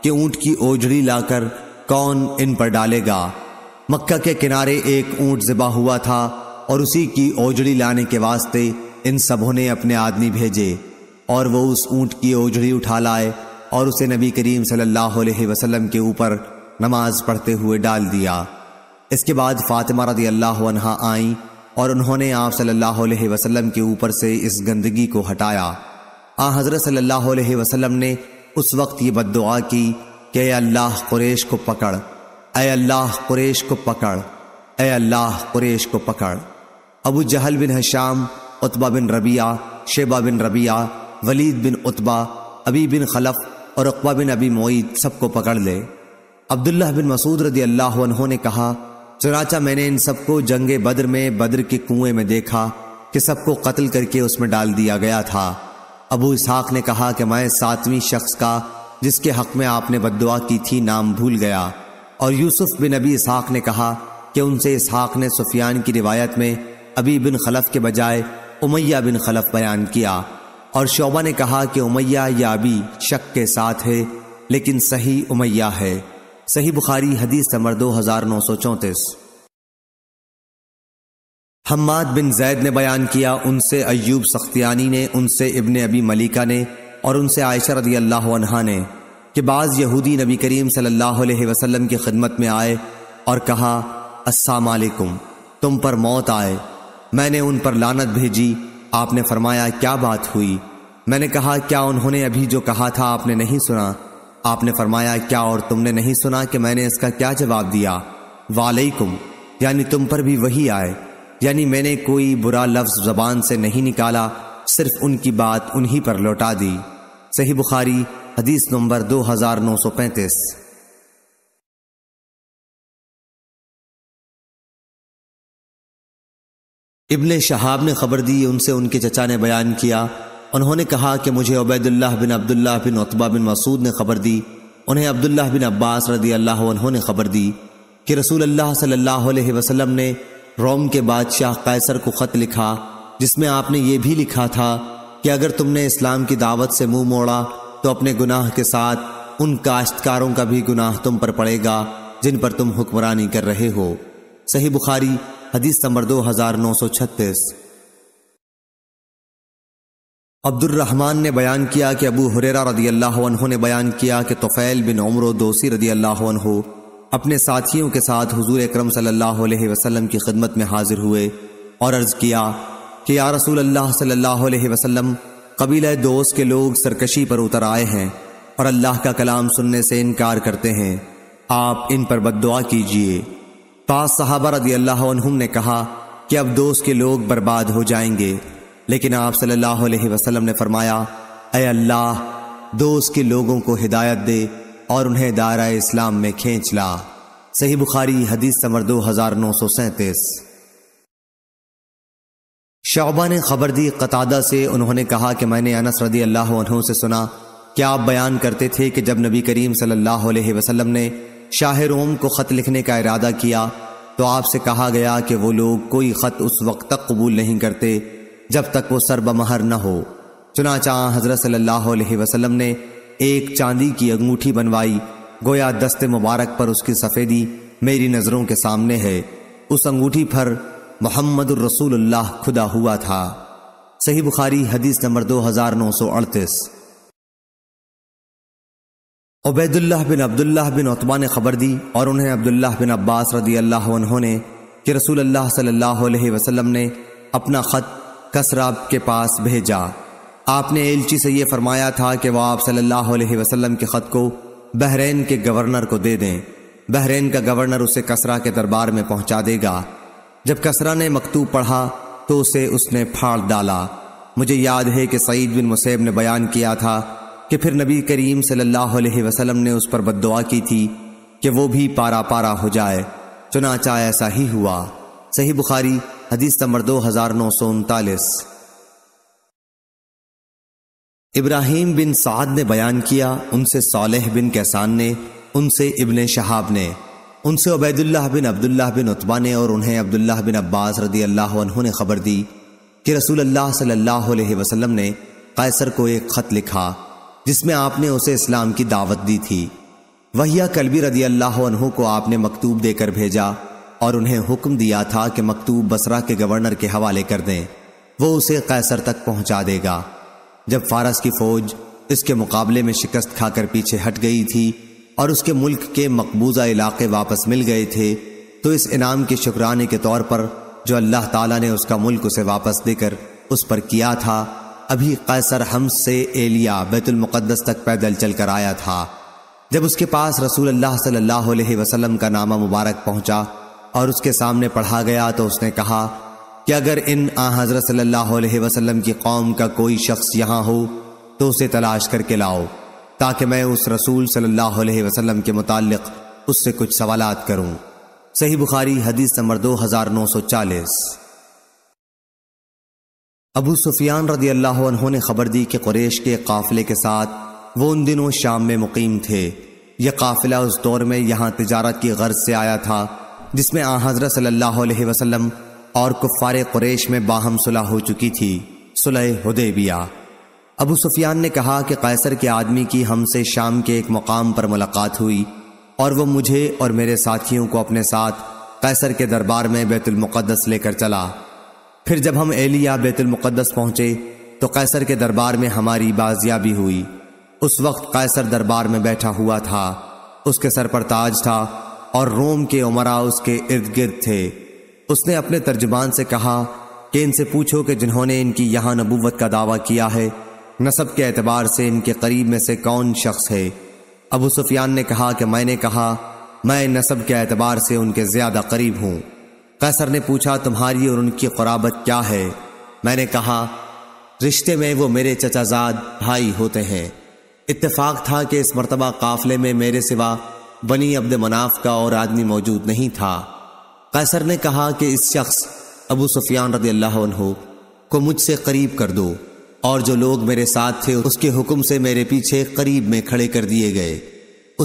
कि ऊंट की ओझड़ी लाकर कौन इन पर डालेगा मक्का के किनारे एक ऊंट जिबा हुआ था और उसी की ओझड़ी लाने के वास्ते इन सबों ने अपने आदमी भेजे और वो उस ऊंट की ओझड़ी उठा लाए और उसे नबी करीम सल्लल्लाहु अलैहि वसल्लम के ऊपर नमाज पढ़ते हुए डाल दिया इसके बाद फातिमा रदी अल्लाह अनहा आई और उन्होंने आप सल्लल्लाहु अलैहि वसल्लम के ऊपर से इस गंदगी को हटाया आ हज़रत सल्लल्लाहु अलैहि वसल्लम ने उस वक्त ये बददुआ की कि अल्लाह कुरेश को पकड़ अय अल्लाह कुरेश को पकड़ अय अल्लाह कुरेश को पकड़ Abu Jahl bin Hisham Utbah bin Rabiah Shaybah bin Rabiah Walid bin Utbah Ubayy bin Khalaf और अकबा बिन अबी मोईद सबको पकड़ ले अब्दुल्ला बिन मसूद रदी अल्लाह ने कहा चुनाचा मैंने इन सबको जंग बद्र में बद्र के कुएं में देखा कि सबको कत्ल करके उसमें डाल दिया गया था अबू इसहाक ने कहा कि मैं सातवीं शख्स का जिसके हक में आपने बदुआ की थी नाम भूल गया और यूसुफ बिन अबी इसहाक ने कहा कि उनसे इसहाक ने सुफियान की रिवायत में अबी बिन खलफ के बजाय उमैया बिन खलफ बयान किया और शोबा ने कहा कि उमैया याबी शक के साथ है लेकिन सही उमैया है सही बुखारी हदीस नंबर दो हजार नौ सौ चौंतीस हम्माद बिन जैद ने बयान किया उनसे अयूब सख्तियानी ने उनसे इबन अबी मलिका ने और उनसे आयशा रदी अल्लाह ने कि बाज़ यहूदी नबी करीम सल्लल्लाहु अलैहि वसल्लम की खिदमत में आए और कहा अस्सलाम वालेकुम तुम पर मौत आए मैंने उन पर लानत भेजी आपने फरमाया क्या बात हुई मैंने कहा क्या उन्होंने अभी जो कहा था आपने नहीं सुना आपने फरमाया क्या और तुमने नहीं सुना कि मैंने इसका क्या जवाब दिया वालेकुम यानी तुम पर भी वही आए यानी मैंने कोई बुरा लफ्ज जबान से नहीं निकाला सिर्फ उनकी बात उन्हीं पर लौटा दी सही बुखारी हदीस नंबर दो हजार नौ सौ पैंतीस इब्ने शहाब ने खबर दी उनसे उनके चचा ने बयान किया उन्होंने कहा कि मुझे उबैदुल्लाह बिन अब्दुल्लाह बिन उतबा बिन मसूद ने खबर दी उन्हें अब्दुल्लाह बिन अब्बास रदी अल्लाह उन्होंने खबर दी कि रसूल अल्लाह सल्लल्लाहु अलैहि वसल्लम ने रोम के बादशाह कैसर को ख़त लिखा जिसमें आपने ये भी लिखा था कि अगर तुमने इस्लाम की दावत से मुंह मोड़ा तो अपने गुनाह के साथ उन काश्तकारों का भी गुनाह तुम पर पड़ेगा जिन पर तुम हुक्मरानी कर रहे हो सही बुखारी हदीस नंबर दो हजार नौ सौ छत्तीस अब्दुलरहमान ने बयान किया कि अबू हुरेरा रदी अल्लाह ने बयान किया कि तोफ़ैल बिन उमर दोसी रदी अल्लाह अपने साथियों के साथ हुजूर अकरम सल्लल्लाहु अलैहि वसल्लम की खिदमत में हाजिर हुए और अर्ज़ किया कि या रसूल अल्लाह सल्लल्लाहु अलैहि वसल्लम कबीला दोस्त के लोग सरकशी पर उतर आए हैं और अल्लाह का कलाम सुनने से इनकार करते हैं आप इन पर बद कीजिए पास साहबा रदी अल्लाह ने कहा कि अब दोस्त के लोग बर्बाद हो जाएंगे लेकिन आप सल्लल्लाहु अलैहि वसल्लम ने फरमाया अय अल्लाह दोस्त के लोगों को हिदायत दे और उन्हें दायरा इस्लाम में खींच ला सही बुखारी हदीस समर दो हजार नौ सौ सैंतीस शोबा ने खबर दी कतादा से उन्होंने कहा कि मैंने अनस रदी अल्लाह से सुना क्या आप बयान करते थे कि जब नबी करीम सल्लल्लाहु अलैहि वसल्लम ने शाह रोम को ख़त लिखने का इरादा किया तो आपसे कहा गया कि वो लोग कोई ख़त उस वक्त तक कबूल नहीं करते जब तक वो सरबमहर न हो चुनाचा हज़रत सल्लल्लाहु अलैहि वसल्लम ने एक चांदी की अंगूठी बनवाई गोया दस्ते मुबारक पर उसकी सफ़ेदी मेरी नज़रों के सामने है उस अंगूठी पर मोहम्मद खुदा हुआ था सही बुखारी हदीस नंबर दो हज़ार नौ सौ अड़तीस उबैदुल्लाह बिन अब्दुल्लाह बिन उतबा ने खबर दी और उन्हें अब्दुल्लाह बिन अब्बास रदी अल्लाह उन्होंने कि रसूल अल्लाह सल्लल्लाहु अलैहि वसल्लम ने अपना ख़त कसराब के पास भेजा आपने एलची से यह फरमाया था कि वह आप सल्लल्लाहु अलैहि वसल्लम के ख़त को बहरीन के गवर्नर को दे दें बहरीन का गवर्नर उसे कसरा के दरबार में पहुंचा देगा जब कसरा ने मकतूब पढ़ा तो उसे उसने फाड़ डाला मुझे याद है कि सईद बिन मुसैब ने बयान किया था कि फिर नबी करीम सल्लल्लाहु अलैहि वसल्लम ने उस पर बददुआ की थी कि वो भी पारा पारा हो जाए चुनाचा ऐसा ही हुआ सही बुखारी हदीस नंबर दो हजार नौ सौ उनतालीस इब्राहिम बिन साद ने बयान किया उनसे सालेह बिन कैसान ने उनसे इबन शहाब ने उनसे उबैदुल्लाह बिन अब्दुल्लाह बिन उत्बा ने और उन्हें अब्दुल्लाह बिन अब्बास रदी अल्लाह ने खबर दी कि रसूल अल्लाह सल्लल्लाहु अलैहि वसल्लम ने कैसर को एक खत लिखा जिसमें आपने उसे इस्लाम की दावत दी थी वहिया कलबी रदी अल्लाह को आपने मकतूब देकर भेजा और उन्हें हुक्म दिया था कि मकतूब बसरा के गवर्नर के हवाले कर दें वो उसे कैसर तक पहुंचा देगा जब फारस की फौज इसके मुकाबले में शिकस्त खाकर पीछे हट गई थी और उसके मुल्क के मकबूजा इलाके वापस मिल गए थे तो इस इनाम के शुक्राने के तौर पर जो अल्लाह ताला ने उसका मुल्क उसे वापस देकर उस पर किया था अभी कैसर हम से एलिया बैतुलमुक़दस तक पैदल चल कर आया था जब उसके पास रसूल अल्लाह सल्लल्लाहु अलैहि वसल्लम का नामा मुबारक पहुंचा और उसके सामने पढ़ा गया तो उसने कहा कि अगर इन आ हजरत सल्लल्लाहु अलैहि वसल्लम की कौम का कोई शख्स यहाँ हो तो उसे तलाश करके लाओ ताकि मैं उस रसूल सल्लल्लाहु अलैहि वसल्लम के मुतालिक उससे कुछ सवालात करूँ सही बुखारी हदीस नंबर दो हजार नौ सौ चालीस अबू सुफियान रदी अल्लाह ने खबर दी कि कुरेश के काफिले के साथ वो उन दिनों शाम में मुकीम थे यह काफिला उस दौर में यहाँ तजारत की गर्ज से आया था जिसमें आ हजरत सल्लल्लाहु अलैहि वसल्लम और कुफ़ार कुरेश में बाहम सुलह हो चुकी थी सुलह हदेबिया अबू सुफियान ने कहा कि कैसर के आदमी की हमसे शाम के एक मुकाम पर मुलाकात हुई और वह मुझे और मेरे साथियों को अपने साथ कैसर के दरबार में बैतुलमक़दस लेकर चला फिर जब हम एलिया बैतुलमुक़दस पहुंचे तो कैसर के दरबार में हमारी बाजियाबी हुई उस वक्त कैसर दरबार में बैठा हुआ था उसके सर पर ताज था और रोम के उमरा उसके इर्द गिर्द थे उसने अपने तर्जुमान से कहा कि इनसे पूछो कि जिन्होंने इनकी यहाँ नबूवत का दावा किया है नसब के एतबार से इनके करीब में से कौन शख्स है अबू सुफियान ने कहा कि मैंने कहा मैं नसब के एतबार से उनके ज़्यादा करीब हूँ कैसर ने पूछा तुम्हारी और उनकी क़राबत क्या है मैंने कहा रिश्ते में वो मेरे चचाजाद भाई होते हैं इत्तेफाक था कि इस मरतबा काफले में मेरे सिवा बनी अब्द मनाफ का और आदमी मौजूद नहीं था कैसर ने कहा कि इस शख्स अबू सुफियान रदी अल्लाह को मुझसे करीब कर दो और जो लोग मेरे साथ थे उसके हुक्म से मेरे पीछे करीब में खड़े कर दिए गए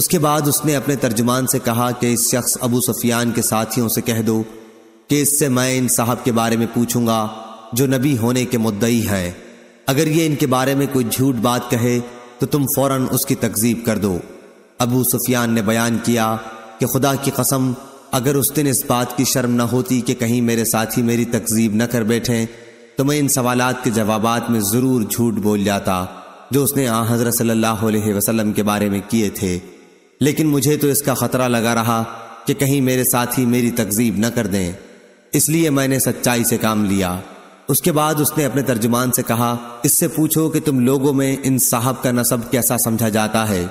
उसके बाद उसने अपने तर्जुमान से कहा कि इस शख्स अबू सुफियान के साथियों से कह दो कि इससे मैं इन साहब के बारे में पूछूंगा जो नबी होने के मुद्दई है अगर ये इनके बारे में कोई झूठ बात कहे तो तुम फौरन उसकी तकजीब कर दो अबू सुफियान ने बयान किया कि खुदा की कसम अगर उस दिन इस बात की शर्म न होती कि कहीं मेरे साथी मेरी तकजीब न कर बैठें तो मैं इन सवाल के जवाब में ज़रूर झूठ बोल जाता जो उसने आ हज़रत सल्लल्लाहु अलैहि वसल्लम के बारे में किए थे लेकिन मुझे तो इसका ख़तरा लगा रहा कि कहीं मेरे साथी मेरी तकजीब न कर दें इसलिए मैंने सच्चाई से काम लिया उसके बाद उसने अपने तर्जुमान से कहा इससे पूछो कि तुम लोगों में इन साहब का नसब कैसा समझा जाता है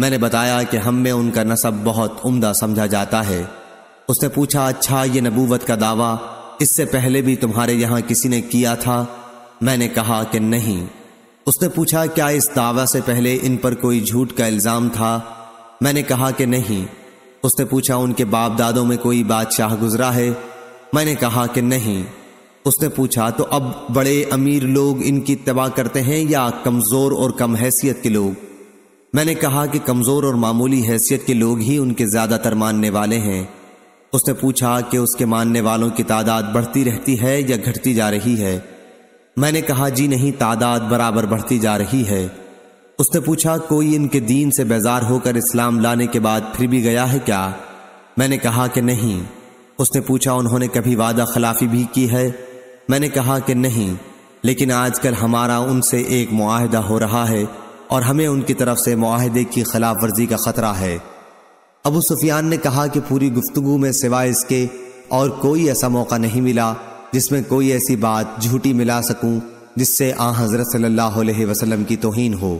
मैंने बताया कि हम में उनका नसब बहुत उम्दा समझा जाता है उसने पूछा अच्छा ये नबूवत का दावा इससे पहले भी तुम्हारे यहाँ किसी ने किया था मैंने कहा कि नहीं उसने पूछा क्या इस दावा से पहले इन पर कोई झूठ का इल्ज़ाम था मैंने कहा कि नहीं उसने पूछा उनके बाप दादों में कोई बादशाह गुजरा है मैंने कहा कि नहीं उसने पूछा तो अब बड़े अमीर लोग इनकी तबाह करते हैं या कमज़ोर और कम हैसियत के लोग मैंने कहा कि कमज़ोर और मामूली हैसियत के लोग ही उनके ज़्यादातर मानने वाले हैं उसने पूछा कि उसके मानने वालों की तादाद बढ़ती रहती है या घटती जा रही है मैंने कहा जी नहीं तादाद बराबर बढ़ती जा रही है उसने पूछा कोई इनके दीन से बेजार होकर इस्लाम लाने के बाद फिर भी गया है क्या मैंने कहा कि नहीं उसने पूछा उन्होंने कभी वादा खिलाफी भी की है मैंने कहा कि नहीं लेकिन आजकल हमारा उनसे एक माहदा हो रहा है और हमें उनकी तरफ से माहदे की खिलाफ वर्जी का ख़तरा है अबू सुफियान ने कहा कि पूरी गुफ्तगु में सिवाय इसके और कोई ऐसा मौका नहीं मिला जिसमें कोई ऐसी बात झूठी मिला सकूं जिससे आ हज़रत सल्लल्लाहु अलैहि वसल्लम की तोहीन हो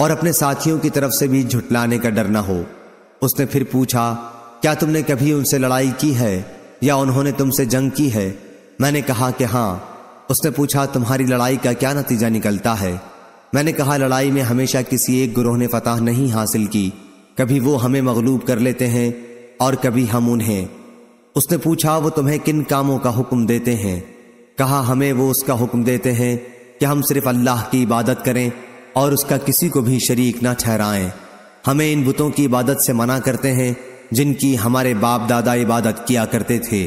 और अपने साथियों की तरफ से भी झुटलाने का डर ना हो उसने फिर पूछा क्या तुमने कभी उनसे लड़ाई की है या उन्होंने तुमसे जंग की है मैंने कहा कि हाँ उसने पूछा तुम्हारी लड़ाई का क्या नतीजा निकलता है मैंने कहा लड़ाई में हमेशा किसी एक गुरोह ने फतह नहीं हासिल की कभी वो हमें मगलूब कर लेते हैं और कभी हम उन्हें उसने पूछा वो तुम्हें किन कामों का हुक्म देते हैं कहा हमें वो उसका हुक्म देते हैं कि हम सिर्फ अल्लाह की इबादत करें और उसका किसी को भी शरीक ना ठहराएं हमें इन बुतों की इबादत से मना करते हैं जिनकी हमारे बाप दादा इबादत किया करते थे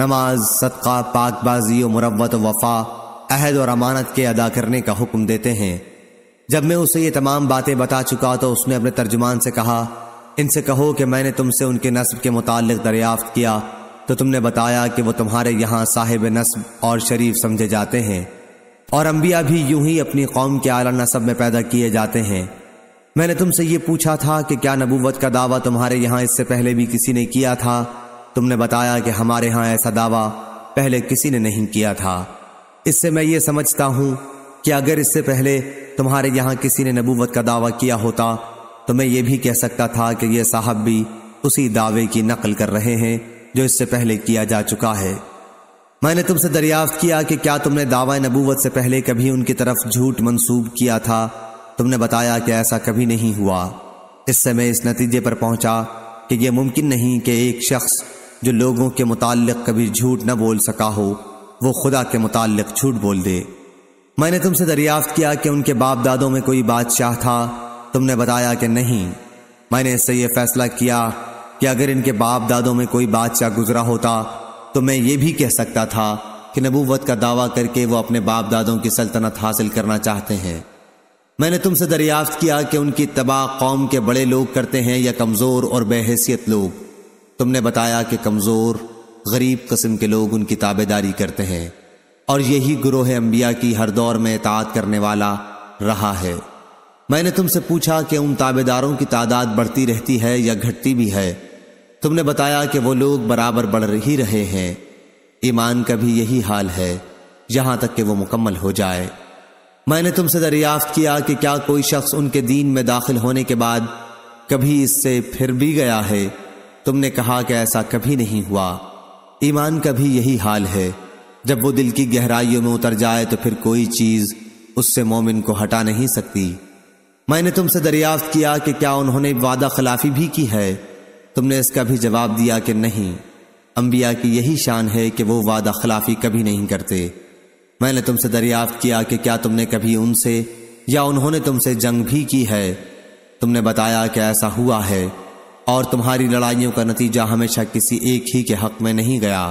नमाज सदका पाकबाजी और मुरवत वफा अहद और अमानत के अदा करने का हुक्म देते हैं जब मैं उसे ये तमाम बातें बता चुका तो उसने अपने तर्जुमान से कहा इनसे कहो कि मैंने तुमसे उनके नस्ब के मुतालिक दरियाफ्त किया तो तुमने बताया कि वो तुम्हारे यहाँ साहिब नस्ब और शरीफ समझे जाते हैं और अम्बिया भी यूं ही अपनी कौम के आला नसब में पैदा किए जाते हैं मैंने तुमसे ये पूछा था कि क्या नबूवत का दावा तुम्हारे यहाँ इससे पहले भी किसी ने किया था तुमने बताया कि हमारे यहाँ ऐसा दावा पहले किसी ने नहीं किया था इससे मैं ये समझता हूँ कि अगर इससे पहले तुम्हारे यहाँ किसी ने नबूवत का दावा किया होता तो मैं ये भी कह सकता था कि ये साहब भी उसी दावे की नकल कर रहे हैं जो इससे पहले किया जा चुका है मैंने तुमसे दरियाफ्त किया कि क्या तुमने दावा नबूवत से पहले कभी उनकी तरफ झूठ मंसूब किया था तुमने बताया कि ऐसा कभी नहीं हुआ इससे मैं इस नतीजे पर पहुंचा कि यह मुमकिन नहीं कि एक शख्स जो लोगों के मुतालिक कभी झूठ न बोल सका हो वो खुदा के मुतालिक झूठ बोल दे मैंने तुमसे दरियाफ्त किया कि उनके बाप दादों में कोई बादशाह था तुमने बताया कि नहीं मैंने इससे यह फैसला किया कि अगर इनके बाप दादों में कोई बादशाह गुजरा होता तो मैं ये भी कह सकता था कि नबूवत का दावा करके वो अपने बाप दादों की सल्तनत हासिल करना चाहते हैं मैंने तुमसे दरियाफ्त किया कि उनकी तबाह कौम के बड़े लोग करते हैं या कमज़ोर और बेहसीत लोग तुमने बताया कि कमज़ोर गरीब कस्म के लोग उनकी ताबेदारी करते हैं और यही है अम्बिया की हर दौर में इतात करने वाला रहा है मैंने तुमसे पूछा कि उन ताबेदारों की तादाद बढ़ती रहती है या घटती भी है तुमने बताया कि वो लोग बराबर बढ़ ही रहे हैं ईमान का भी यही हाल है यहां तक कि वो मुकम्मल हो जाए मैंने तुमसे दरियाफ्त किया कि क्या कोई शख्स उनके दीन में दाखिल होने के बाद कभी इससे फिर भी गया है तुमने कहा कि ऐसा कभी नहीं हुआ ईमान का भी यही हाल है जब वो दिल की गहराइयों में उतर जाए तो फिर कोई चीज़ उससे मोमिन को हटा नहीं सकती मैंने तुमसे दरियाफ्त किया कि क्या उन्होंने वादा खिलाफी भी की है तुमने इसका भी जवाब दिया कि नहीं अम्बिया की यही शान है कि वो वादा खिलाफी कभी नहीं करते मैंने तुमसे दरियाफ्त किया कि क्या तुमने कभी उनसे या उन्होंने तुमसे जंग भी की है तुमने बताया कि ऐसा हुआ है और तुम्हारी लड़ाइयों का नतीजा हमेशा किसी एक ही के हक में नहीं गया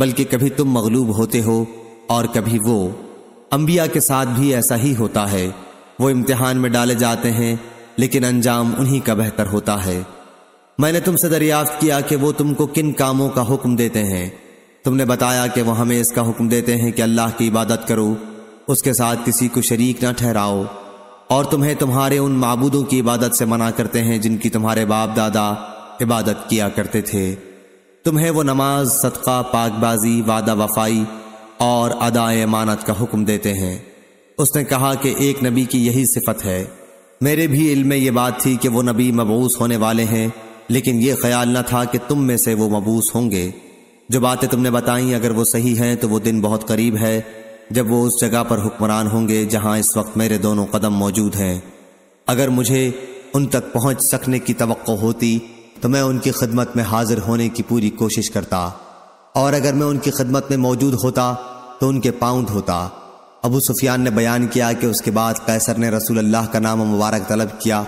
बल्कि कभी तुम मगलूब होते हो और कभी वो अंबिया के साथ भी ऐसा ही होता है वो इम्तिहान में डाले जाते हैं लेकिन अंजाम उन्हीं का बेहतर होता है मैंने तुमसे दरियाफ्त किया कि वो तुमको किन कामों का हुक्म देते हैं तुमने बताया कि वह हमें इसका हुक्म देते हैं कि अल्लाह की इबादत करो उसके साथ किसी को शरीक ना ठहराओ और तुम्हें तुम्हारे उन मबूदों की इबादत से मना करते हैं जिनकी तुम्हारे बाप दादा इबादत किया करते थे तुम्हें वो नमाज सदका पाकबाजी वादा वफाई और अदाए मानत का हुक्म देते हैं उसने कहा कि एक नबी की यही सिफत है मेरे भी इल्म में ये बात थी कि वो नबी मबूस होने वाले हैं लेकिन ये ख्याल न था कि तुम में से वो मबूस होंगे जो बातें तुमने बताई अगर वो सही हैं तो वो दिन बहुत करीब है जब वो उस जगह पर हुक्मरान होंगे जहां इस वक्त मेरे दोनों कदम मौजूद हैं अगर मुझे उन तक पहुंच सकने की तो होती तो मैं उनकी खिदमत में हाजिर होने की पूरी कोशिश करता और अगर मैं उनकी खिदमत में मौजूद होता तो उनके पाउंड होता अबू सुफियान ने बयान किया कि उसके बाद कैसर ने रसूल अल्लाह का नाम मुबारक तलब किया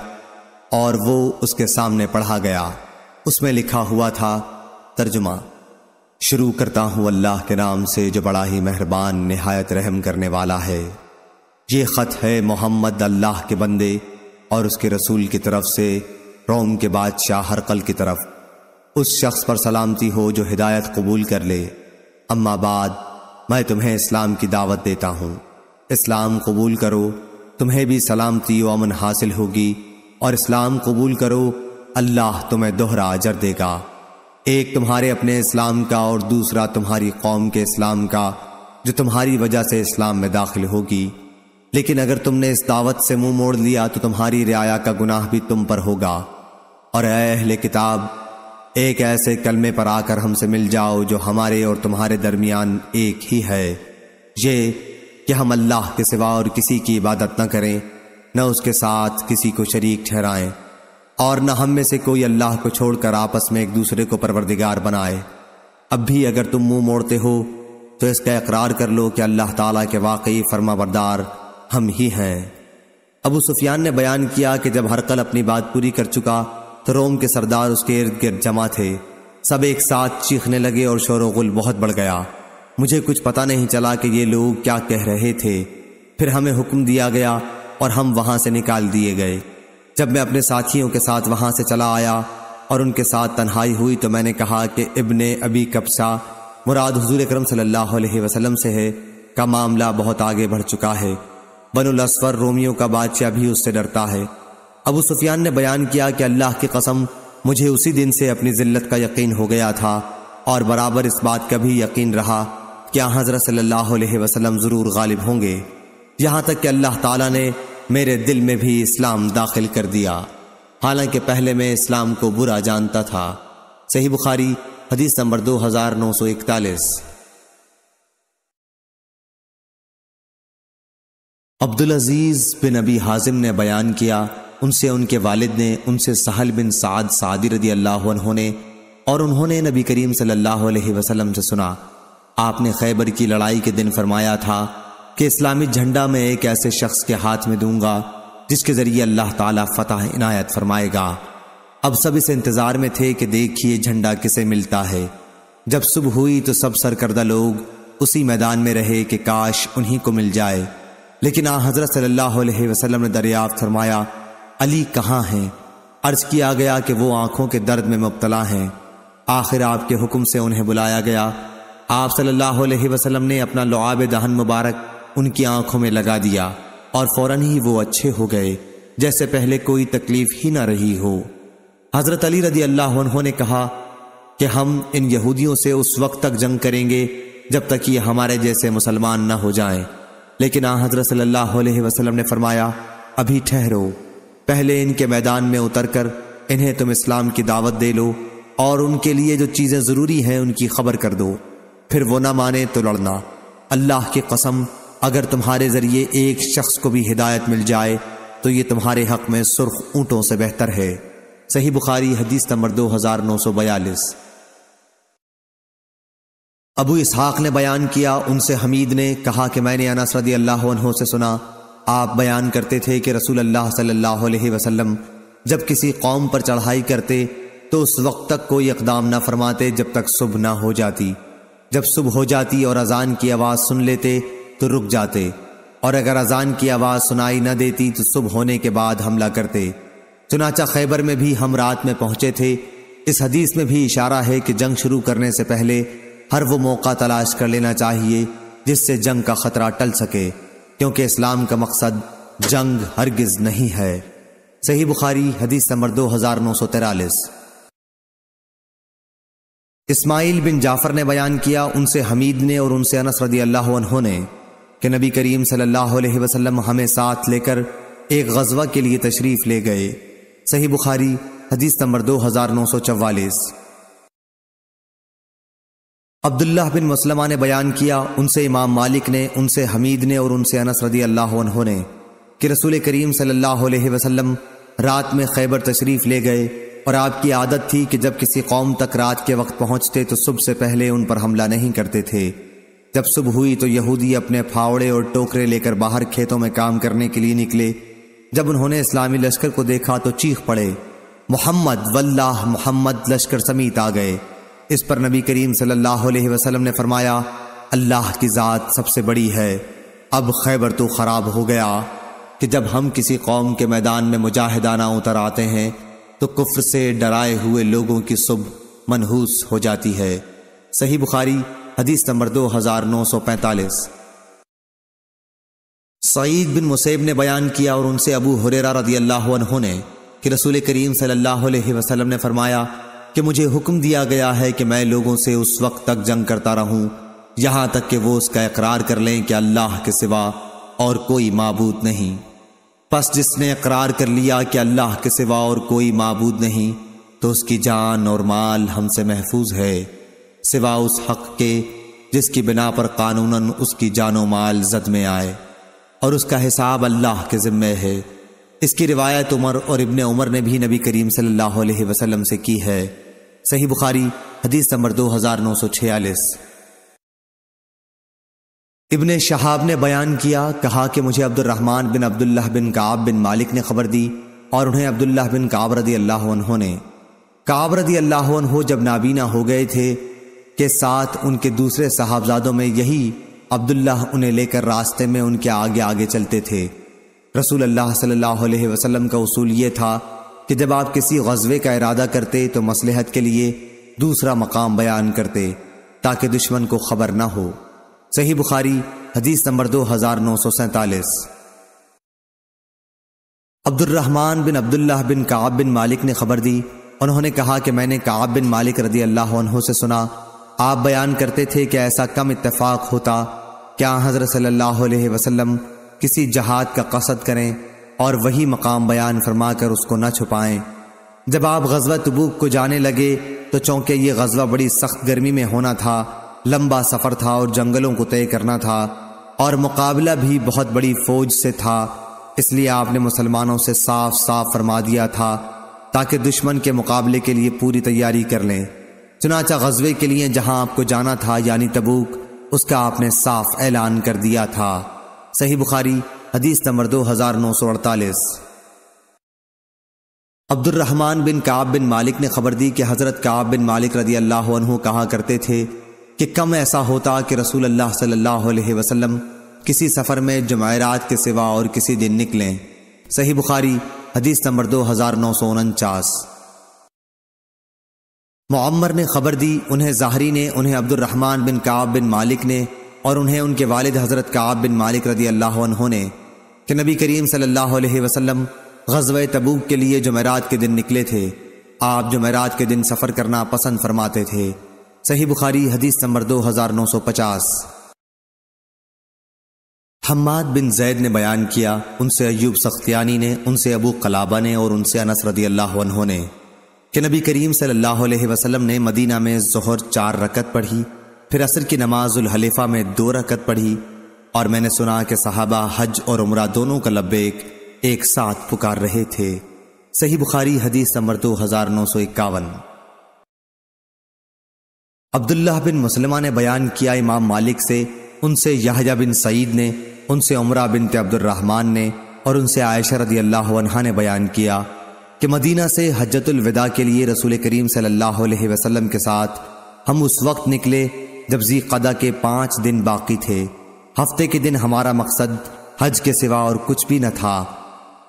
और वो उसके सामने पढ़ा गया उसमें लिखा हुआ था तर्जुमा शुरू करता हूं अल्लाह के नाम से जो बड़ा ही मेहरबान नहायत रहम करने वाला है ये ख़त है मोहम्मद अल्लाह के बंदे और उसके रसूल की तरफ से रोम के बादशाह हरकल की तरफ उस शख्स पर सलामती हो जो हिदायत कबूल कर ले अम्मा बाद मैं तुम्हें इस्लाम की दावत देता हूँ इस्लाम कबूल करो तुम्हें भी सलामती व अमन हासिल होगी और इस्लाम कबूल करो अल्लाह तुम्हें दोहरा अजर देगा एक तुम्हारे अपने इस्लाम का और दूसरा तुम्हारी कौम के इस्लाम का जो तुम्हारी वजह से इस्लाम में दाखिल होगी लेकिन अगर तुमने इस दावत से मुंह मोड़ लिया तो तुम्हारी रियाया का गुनाह भी तुम पर होगा और अहले किताब एक ऐसे कलमे पर आकर हमसे मिल जाओ जो हमारे और तुम्हारे दरमियान एक ही है ये कि हम अल्लाह के सिवा और किसी की इबादत न करें न उसके साथ किसी को शरीक ठहराएं और न हम में से कोई अल्लाह को छोड़कर आपस में एक दूसरे को परवरदिगार बनाए अब भी अगर तुम मुंह मोड़ते हो तो इसका इकरार कर लो कि अल्लाह ताला के वाकई फर्माबरदार हम ही हैं अबू सुफियान ने बयान किया कि जब हरकल अपनी बात पूरी कर चुका तो रोम के सरदार उसके इर्द गिर्द जमा थे सब एक साथ चीखने लगे और शोर गुल बहुत बढ़ गया मुझे कुछ पता नहीं चला कि ये लोग क्या कह रहे थे फिर हमें हुक्म दिया गया और हम वहां से निकाल दिए गए जब मैं अपने साथियों के साथ वहां से चला आया और उनके साथ तन्हाई हुई तो मैंने कहा कि इबन अबी कब्सा मुराद हजूर करम सल्लल्लाहु अलैहि वसल्लम से है का मामला बहुत आगे बढ़ चुका है बनुल असफर रोमियो का बादशाह भी उससे डरता है अबू सुफियान ने बयान किया कि अल्लाह की कसम मुझे उसी दिन से अपनी जिल्लत का यकीन हो गया था और बराबर इस बात का भी यकीन रहा कि हज़रत सल्लल्लाहु अलैहि वसल्लम ज़रूर गालिब होंगे यहाँ तक कि अल्लाह ताला ने मेरे दिल में भी इस्लाम दाखिल कर दिया हालांकि पहले मैं इस्लाम को बुरा जानता था सही बुखारी हदीस नंबर दो हजार नौ सौ इकतालीस अब्दुल अजीज बिन अबी हाजिम ने बयान किया उनसे उनके वालिद ने उनसे सहल बिन साद सादी रदी अल्लाह ने और उन्होंने नबी करीम सल्लल्लाहु अलैहि वसल्लम से सुना आपने खैबर की लड़ाई के दिन फरमाया था कि इस्लामी झंडा मैं एक ऐसे शख्स के हाथ में दूंगा जिसके जरिए अल्लाह ताला फतह इनायत फरमाएगा अब सब इस इंतजार में थे कि देखिए झंडा किसे मिलता है जब सुबह हुई तो सब सरकर्दा लोग उसी मैदान में रहे कि काश उन्हीं को मिल जाए लेकिन आ हजरत सल्लल्लाहु अलैहि वसल्लम ने दरियाफ्त फरमाया अली कहाँ हैं अर्ज किया गया कि वो आंखों के दर्द में मुबतला हैं आखिर आपके हुक्म से उन्हें बुलाया गया आप सल्लल्लाहु अलैहि वसल्लम ने अपना लुआब दहन मुबारक उनकी आंखों में लगा दिया और फौरन ही वो अच्छे हो गए जैसे पहले कोई तकलीफ ही ना रही हो हजरत अली रदी अल्लाह उन्होंने कहा कि हम इन यहूदियों से उस वक्त तक जंग करेंगे जब तक ये हमारे जैसे मुसलमान ना हो जाएं। लेकिन आ हजरत सल्लल्लाहु अलैहि वसल्लम ने फरमाया अभी ठहरो पहले इनके मैदान में उतरकर इन्हें तुम इस्लाम की दावत दे लो और उनके लिए जो चीज़ें ज़रूरी हैं उनकी खबर कर दो फिर वो ना माने तो लड़ना अल्लाह की कसम अगर तुम्हारे ज़रिए एक शख्स को भी हिदायत मिल जाए तो ये तुम्हारे हक में सुर्ख ऊंटों से बेहतर है सही बुखारी हदीस नंबर दो हज़ार नौ सौ बयालीस अबू इसहाक ने बयान किया उनसे हमीद ने कहा कि मैंने अनस अल्लाह से सुना आप बयान करते थे कि रसूल अल्लाह सल्लल्लाहु अलैहि वसल्लम जब किसी कौम पर चढ़ाई करते तो उस वक्त तक कोई इकदाम ना फरमाते जब तक सुबह ना हो जाती जब सुबह हो जाती और अजान की आवाज़ सुन लेते तो रुक जाते और अगर अजान की आवाज़ सुनाई न देती तो सुबह होने के बाद हमला करते चुनाचा खैबर में भी हम रात में पहुंचे थे इस हदीस में भी इशारा है कि जंग शुरू करने से पहले हर वो मौका तलाश कर लेना चाहिए जिससे जंग का खतरा टल सके क्योंकि इस्लाम का मकसद जंग हरगिज नहीं है सही बुखारी हदीस नंबर दो हजार नौ सौ तिरालीस इस्माइल बिन जाफर ने बयान किया उनसे हमीद ने और उनसे अनस रदी अल्लाह ने कि नबी करीम सल्लल्लाहु अलैहि वसल्लम हमें साथ लेकर एक गजवा के लिए तशरीफ ले गए सही बुखारी हदीस नंबर दो हजार नौ सौ चवालीस अब्दुल्ला बिन मुसलमा ने बयान किया उनसे इमाम मालिक ने उनसे हमीद ने और उनसे अनस रदी अल्लाह ने कि रसूल करीम सल्लल्लाहु अलैहि वसल्लम रात में खैबर तशरीफ ले गए और आपकी आदत थी कि जब किसी कौम तक रात के वक्त पहुंचते तो सुबह से पहले उन पर हमला नहीं करते थे जब सुबह हुई तो यहूदी अपने फावड़े और टोकरे लेकर बाहर खेतों में काम करने के लिए निकले जब उन्होंने इस्लामी लश्कर को देखा तो चीख पड़े मोहम्मद वल्लाह मोहम्मद लश्कर समीत आ गए इस पर नबी करीम सल्लल्लाहु अलैहि वसल्लम ने फरमाया अल्लाह की ज़ात सबसे बड़ी है अब खैबर तो ख़राब हो गया कि जब हम किसी कौम के मैदान में मुजाहिदाना उतर आते हैं तो कुफ्र से डराए हुए लोगों की सुबह मनहूस हो जाती है सही बुखारी हदीस नंबर दो हज़ार नौ सौ पैंतालीस सईद बिन मुसैब ने बयान किया और उनसे अबू हुरेरा रदी अल्लाह ने कि रसूल करीम सल्लल्लाहु अलैहि वसल्लम ने फरमाया कि मुझे हुक्म दिया गया है कि मैं लोगों से उस वक्त तक जंग करता रहूं यहां तक कि वो उसका इकरार कर लें कि अल्लाह के सिवा और कोई मबूद नहीं बस जिसने इकरार कर लिया कि अल्लाह के सिवा और कोई मबूद नहीं तो उसकी जान और माल हमसे महफूज है सिवा उस हक के जिसकी बिना पर कानूनन उसकी जानो माल जद में आए और उसका हिसाब अल्लाह के ज़िम्मे है इसकी रिवायत उमर और इबन उमर ने भी नबी करीम सल्लल्लाहु अलैहि वसल्लम से की है सही बुखारी हदीस नंबर दो हजार नौ सौ छियालीस इबन शहाब ने बयान किया कहा कि मुझे अब्दुलरहमान बिन अब्दुल्लाह बिन काब बिन मालिक ने खबर दी और उन्हें अब्दुल्लाह बिन काब रदी अल्लाह ने काब रदी अल्लाह जब नाबीना हो गए थे के साथ उनके दूसरे साहबजादों में यही अब्दुल्लाह उन्हें लेकर रास्ते में उनके आगे आगे चलते थे रसूल अल्लाह सल्लल्लाहु अलैहि वसल्लम का उसूल ये था कि जब आप किसी गजबे का इरादा करते तो मसलहत के लिए दूसरा मकाम बयान करते ताकि दुश्मन को खबर ना हो सही बुखारी हदीस नंबर दो हजार नौ सौ सैतालीस अब्दुलरहमान बिन अब्दुल्लाह बिन काब बिन मालिक ने खबर दी उन्होंने कहा कि मैंने काब बिन मालिक रदी अल्लाह से सुना आप बयान करते थे कि ऐसा कम इतफ़ाक होता क्या हजरत सल्लल्लाहु अलैहि वसल्लम किसी जहाद का कसद करें और वही मकाम बयान फरमा कर उसको न छुपाएं जब आप गजवा तबूक को जाने लगे तो चौंके ये गजवा बड़ी सख्त गर्मी में होना था लंबा सफ़र था और जंगलों को तय करना था और मुकाबला भी बहुत बड़ी फौज से था इसलिए आपने मुसलमानों से साफ साफ फरमा दिया था ताकि दुश्मन के मुकाबले के लिए पूरी तैयारी कर लें चुनाचा गजबे के लिए जहां आपको जाना था यानी तबूक उसका आपने साफ ऐलान कर दिया था सही बुखारी हदीस नंबर दो हजार नौ सौ अड़तालीस अब्दुलरहमान बिन काब बिन मालिक ने खबर दी कि हज़रत काब बिन मालिक रदी अल्लाह कहा करते थे कि कम ऐसा होता कि रसूल अल्लाह सल्लल्लाहु अलैहि वसल्लम किसी सफ़र में जमायरात के सिवा और किसी दिन निकलें सही बुखारी हदीस नंबर दो हज़ार नौ सौ उनचास मम्मर ने खबर दी उन्हें जाहरी ने उन्हें अब्दुलरहमान बिन काब बिन मालिक ने और उन्हें उनके वालिद हज़रत काब बिन मालिक रदी अल्लाह ने कि नबी करीम सल्लल्लाहु अलैहि वसल्लम गजब तबूक के लिए जमेरात के दिन निकले थे आप जमेरात के दिन सफ़र करना पसंद फरमाते थे सही बुखारी हदीस नंबर दो हज़ार नौ सौ पचास हम्माद बिन जैद ने बयान किया उनसे अयूब सख्तियानी ने उनसे अबू कलाबा ने और उनसे अनस रदी अल्लाह ने कि नबी करीम सल्लल्लाहु अलैहि वसल्लम ने मदीना में जहर चार रकत पढ़ी फिर असर की नमाज हलीफा में दो रकत पढ़ी और मैंने सुना कि सहाबा हज और उमरा दोनों का लब्बेक एक साथ पुकार रहे थे सही बुखारी हदीस नंबर दो हजार नौ सौ इक्यावन अब्दुल्ला बिन मुसलमा ने बयान किया इमाम मालिक से उनसे यहजा बिन सईद ने उनसे उमरा बिन अब्दुलरहमान ने और उनसे आयशा रदी अल्लाह ने बयान किया कि मदीना से हजतुल विदा के लिए रसूल करीम सल्लल्लाहु अलैहि वसल्लम के साथ हम उस वक्त निकले जब जी कदा के पाँच दिन बाकी थे हफ्ते के दिन हमारा मकसद हज के सिवा और कुछ भी न था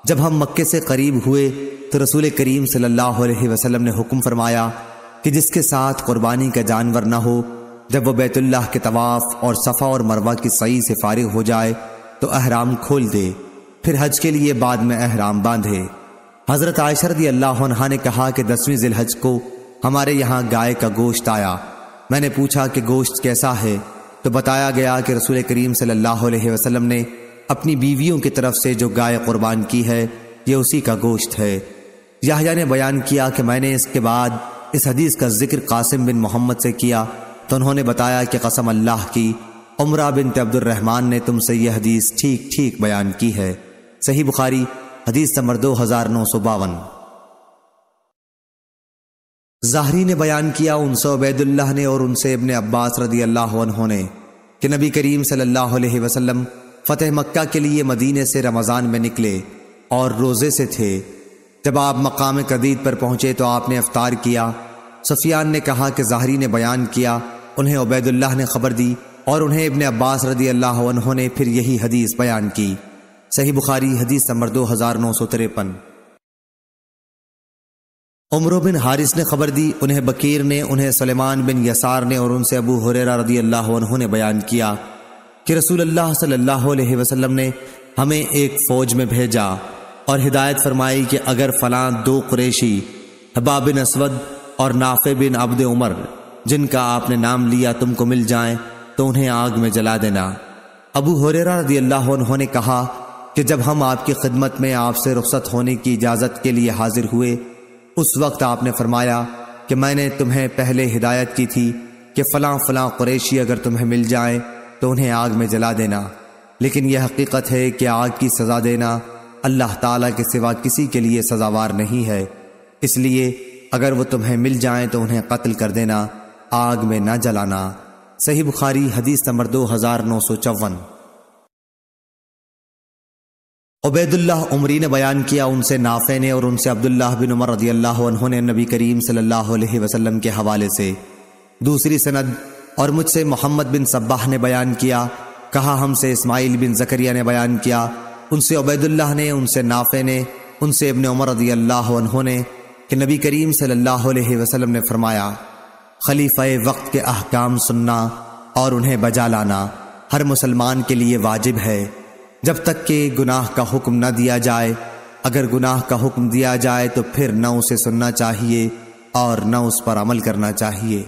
जब हम मक्के से करीब हुए तो रसूल करीम सल्लल्लाहु अलैहि वसल्लम ने हुक्म फरमाया कि जिसके साथ कुर्बानी का जानवर न हो जब वह बैतुल्लाह के तवाफ़ और सफ़ा और मरवा की सही से फारिग हो जाए तो अहराम खोल दे फिर हज के लिए बाद में अहराम बांधे हज़रत आयशरदी अल्लाह ने कहा कि दसवीं जिलहज को हमारे यहाँ गाय का गोश्त आया मैंने पूछा कि गोश्त कैसा है तो बताया गया कि रसूल करीम सल्लाम ने अपनी बीवियों की तरफ से जो गाय कुर्बान की है ये उसी का गोश्त है याहिया ने बयान किया कि मैंने इसके बाद इस हदीस का जिक्र कासिम बिन मोहम्मद से किया तो उन्होंने बताया कि कसम अल्लाह की उमरा बिन तब्दुलरहमान ने तुमसे यह हदीस ठीक ठीक बयान की है सही बुखारी हदीस नंबर दो हजार नौ सौ बावन जाहरी ने बयान किया उनसे उबैदुल्लाह ने और उनसे इबन अब्बास रदी अल्लाह ने कि नबी करीम सल्लल्लाहु अलैहि वसल्लम फतेह मक्का के लिए मदीने से रमज़ान में निकले और रोज़े से थे जब आप मकाम कदीद पर पहुंचे तो आपने अफ्तार किया सफियान ने कहा कि जाहरी ने बयान किया उन्हें उबैदुल्लाह ने खबर दी और उन्हें इबन अब्बास रदी अल्लाह ने फिर यही हदीस बयान की सही बुखारी हदीस नंबर दो हजार नौ सौ तिरपन उमर बिन हारिस ने खबर दी उन्हें बकीर ने उन्हें सलेमान बिन यसार ने और उनसे अबू हुररा रदी अल्लाह ने बयान किया कि रसूल अल्लाह सल्लल्लाहु अलैहि वसल्लम ने हमें एक फ़ौज में भेजा और हिदायत फरमाई कि अगर फलां दो कुरेशी हबा बिन असवद और नाफे बिन अब्द उमर जिनका आपने नाम लिया तुमको मिल जाए तो उन्हें आग में जला देना अबू हुरेरा रदी अल्लाह ने कहा कि जब हम आपकी खिदमत में आपसे रुख्सत होने की इजाज़त के लिए हाजिर हुए उस वक्त आपने फरमाया कि मैंने तुम्हें पहले हिदायत की थी कि फ़लाँ फ़लां कुरेशी अगर तुम्हें मिल जाए तो उन्हें आग में जला देना लेकिन यह हकीकत है कि आग की सज़ा देना अल्लाह ताला के सिवा किसी के लिए सज़ावार नहीं है इसलिए अगर वो तुम्हें मिल जाए तो उन्हें कत्ल कर देना आग में न जलाना सही बुखारी हदीस नंबर दो हज़ार नौ सौ चौवन उबैदुल्लाह उमरी ने बयान किया उनसे नाफे ने और उनसे अब्दुल्लाह बिन उमर रदी अल्लाह ने नबी करीम सल्लल्लाहु अलैहि वसल्लम के हवाले से दूसरी सनद और मुझसे मोहम्मद बिन सब्बाह ने बयान किया कहा हमसे इस्माइल बिन जकरिया ने बयान किया उनसे उबैदुल्लाह ने उनसे नाफे ने उनसे इबन उमर रदी अल्लाह ने कि नबी करीम सल्लल्लाहु अलैहि वसल्लम ने फरमाया खलीफ़ वक्त के अहकाम सुनना और उन्हें बजा लाना हर मुसलमान के लिए वाजिब है जब तक के गुनाह का हुक्म न दिया जाए अगर गुनाह का हुक्म दिया जाए तो फिर न उसे सुनना चाहिए और न उस पर अमल करना चाहिए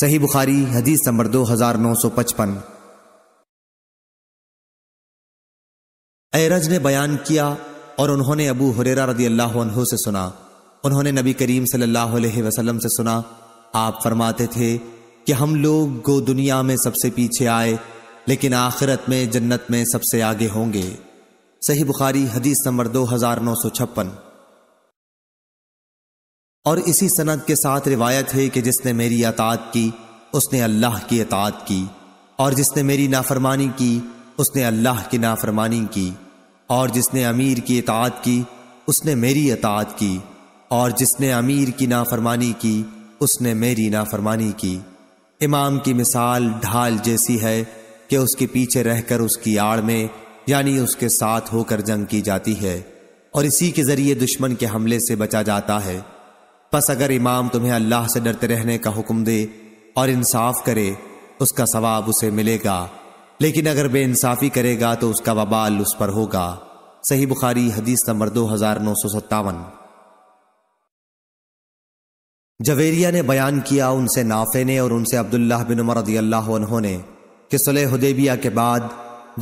सही बुखारी हदीस नंबर दो हजार नौ सौ पचपन एरज ने बयान किया और उन्होंने अबू हुरेरा रदी अल्लाह से सुना उन्होंने नबी करीम सल्लल्लाहु अलैहि वसल्लम से सुना आप फरमाते थे कि हम लोग गो दुनिया में सबसे पीछे आए लेकिन आखिरत में जन्नत में सबसे आगे होंगे सही बुखारी हदीस नंबर दो हजार नौ सौ छप्पन और इसी सनद के साथ रिवायत है कि जिसने मेरी अतात की उसने अल्लाह की अतात की और जिसने मेरी नाफरमानी की उसने अल्लाह की नाफरमानी की और जिसने अमीर की अतात की उसने मेरी अतात की और जिसने अमीर की नाफरमानी की उसने मेरी नाफरमानी की इमाम की मिसाल ढाल जैसी है कि उसके पीछे रहकर उसकी आड़ में यानी उसके साथ होकर जंग की जाती है और इसी के जरिए दुश्मन के हमले से बचा जाता है बस अगर इमाम तुम्हें अल्लाह से डरते रहने का हुक्म दे और इंसाफ करे उसका सवाब उसे मिलेगा लेकिन अगर बे इंसाफी करेगा तो उसका बबाल उस पर होगा सही बुखारी हदीस नंबर दो हजार नौ सौ सत्तावन जवेरिया ने बयान किया उनसे नाफे ने और उनसे अब्दुल्लाह बिन उमर रदी अल्लाह ने कि सुलह हुदेबिया के बाद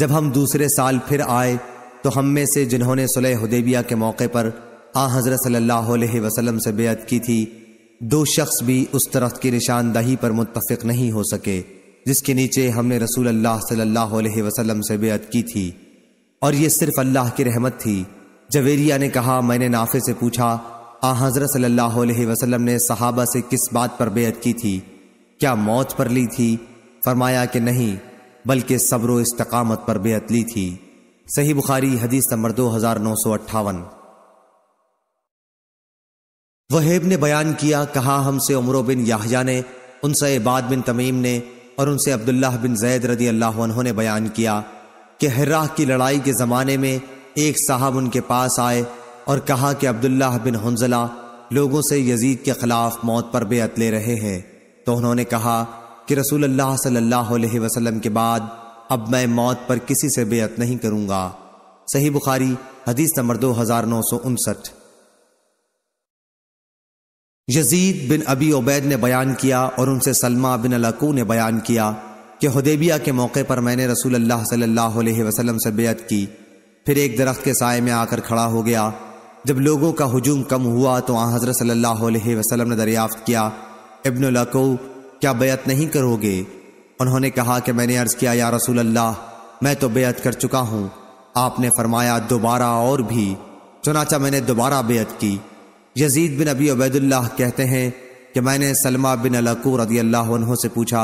जब हम दूसरे साल फिर आए तो हम में से जिन्होंने सुलह हुदेबिया के मौके पर आ हज़रत सल्लल्लाहु अलैहि वसल्लम से बेअत की थी दो शख्स भी उस तरफ की निशानदही पर मुतफिक नहीं हो सके जिसके नीचे हमने रसूल अल्लाह सल्लल्लाहु अलैहि वसल्लम से बेअत की थी और ये सिर्फ अल्लाह की रहमत थी जवेरिया ने कहा मैंने नाफे से पूछा आ हज़रत सल्लल्लाहु अलैहि वसल्लम ने सहाबा से किस बात पर बेअत की थी क्या मौत पर ली थी फरमाया कि नहीं बल्कि सब्र इस्तकामत पर बेअतली थी सही बुखारी हदीस नंबर दो हजार नौ सौ अट्ठावन वहेब ने बयान किया कहा हमसे उमरों बिन याहया ने उनसे इबाद बिन तमीम ने और उनसे अब्दुल्लाह बिन जैद रदी अल्लाह ने बयान किया कि हर्राह की लड़ाई के ज़माने में एक साहब उनके पास आए और कहा कि अब्दुल्लाह बिन हंजला लोगों से यजीद के खिलाफ मौत पर बेअतले रहे हैं तो उन्होंने कहा कि रसूल अल्लाह सल्लल्लाहु अलैहि वसल्लम के बाद अब मैं मौत पर किसी से बेअत नहीं करूंगा सही बुखारी हदीस नंबर दो हजार नौ सौ उनसठ यजीद बिन अबी उबैद ने बयान किया और उनसे सलमा बिन अलकू ने बयान किया कि हदेबिया के मौके पर मैंने रसूल अल्लाह सल्लल्लाहु अलैहि वसल्लम से बेअत की फिर एक दरख्त के साय में आकर खड़ा हो गया जब लोगों का हजूम कम हुआ तो आ हजरत सल्लल्लाहु अलैहि वसल्लम ने दरियाफ्त किया इब्न लकू क्या बेयत नहीं करोगे उन्होंने कहा कि मैंने अर्ज किया या रसूल अल्लाह मैं तो बेयत कर चुका हूँ आपने फरमाया दोबारा और भी चुनाचा मैंने दोबारा बेयत की यजीद बिन अबी उबैदुल्लाह कहते हैं कि मैंने सलमा बिन अलकू रदी अल्लाह से पूछा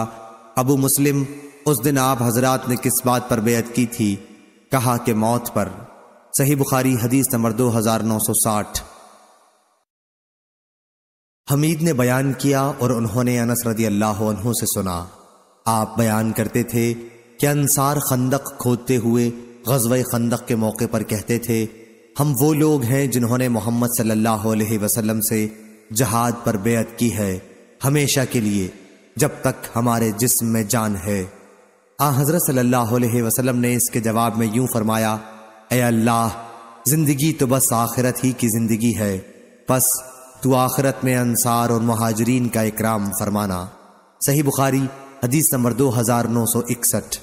अबू मुस्लिम उस दिन आप हजरात ने किस बात पर बेयत की थी कहा कि मौत पर सही बुखारी हदीस नंबर दो हजार नौ सौ साठ हमीद ने बयान किया और उन्होंने अनस रदी अल्लाह से सुना आप बयान करते थे कि अंसार खंदक खोदते हुए गजब खंदक के मौके पर कहते थे हम वो लोग हैं जिन्होंने मोहम्मद सल्लल्लाहु अलैहि वसल्लम से जहाद पर बेअत की है हमेशा के लिए जब तक हमारे जिस्म में जान है आ हजरत सल्लल्लाहु अलैहि वसल्लम ने इसके जवाब में यूं फरमाया अल्लाह जिंदगी तो बस आखिरत ही की जिंदगी है बस तू तो आखिरत में अंसार और महाजरीन का इकराम फरमाना सही बुखारी हदीस नंबर दो हजार नौ सौ इकसठ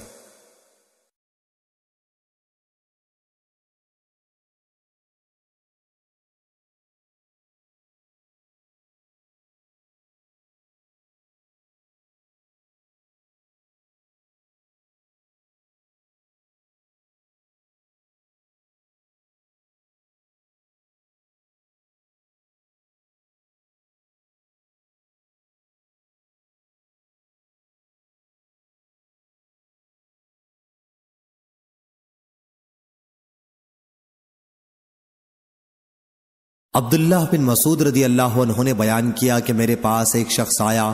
अब्दुल्लाह बिन मसूद रदी अल्लाह उन्होंने बयान किया कि मेरे पास एक शख्स आया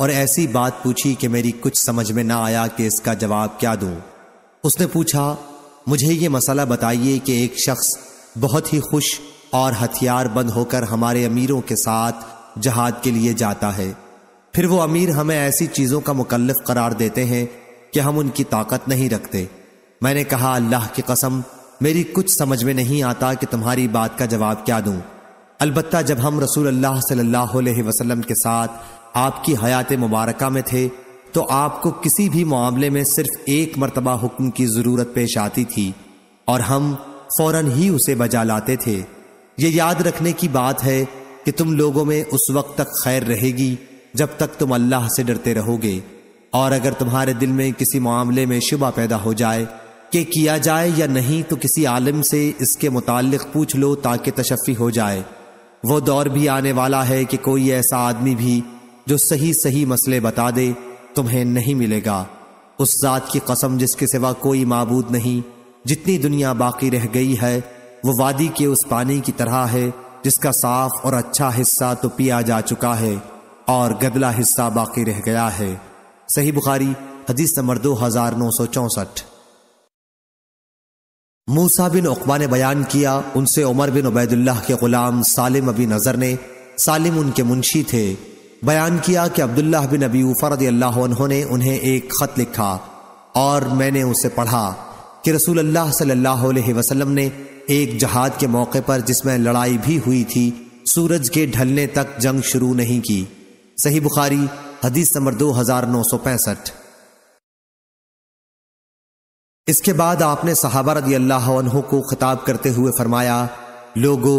और ऐसी बात पूछी कि मेरी कुछ समझ में ना आया कि इसका जवाब क्या दूं उसने पूछा मुझे ये मसला बताइए कि एक शख्स बहुत ही खुश और हथियार बंद होकर हमारे अमीरों के साथ जहाद के लिए जाता है फिर वो अमीर हमें ऐसी चीज़ों का मुकलफ करार देते हैं कि हम उनकी ताकत नहीं रखते मैंने कहा अल्लाह की कसम मेरी कुछ समझ में नहीं आता कि तुम्हारी बात का जवाब क्या दूं अलबत् जब हम रसूल अल्लाह सल्लल्लाहु अलैहि वसल्लम के साथ आपकी हयात मुबारक में थे तो आपको किसी भी मामले में सिर्फ एक मरतबा हुक्म की ज़रूरत पेश आती थी और हम फौरन ही उसे बजा लाते थे ये याद रखने की बात है कि तुम लोगों में उस वक्त तक खैर रहेगी जब तक तुम अल्लाह से डरते रहोगे और अगर तुम्हारे दिल में किसी मामले में शुबा पैदा हो जाए कि किया जाए या नहीं तो किसी आलिम से इसके मुतल पूछ लो ताकि तशफ़ी हो जाए वो दौर भी आने वाला है कि कोई ऐसा आदमी भी जो सही सही मसले बता दे तुम्हें नहीं मिलेगा उस जात की कसम जिसके सिवा कोई मबूद नहीं जितनी दुनिया बाकी रह गई है वो वादी के उस पानी की तरह है जिसका साफ और अच्छा हिस्सा तो पिया जा चुका है और गदला हिस्सा बाकी रह गया है सही बुखारी हदीस नंबर दो हजार नौ सौ चौसठ मूसा बिन उकबा ने बयान किया उनसे उमर बिन उबैदुल्लाह के ग़ुलाम सालिम अबी नज़र ने सालिम उनके मुंशी थे बयान किया कि अब्दुल्लाह बिन अबी उफ़रद ने उन्हें एक ख़त लिखा और मैंने उसे पढ़ा कि रसूल अल्लाह सल्लल्लाहु अलैहि वसल्लम ने एक जहाद के मौके पर जिसमें लड़ाई भी हुई थी सूरज के ढलने तक जंग शुरू नहीं की सही बुखारी हदीस नंबर दो हजार नौ सौ पैंसठ इसके बाद आपने सहाबा रदी अल्लाह को खिताब करते हुए फरमाया लोगो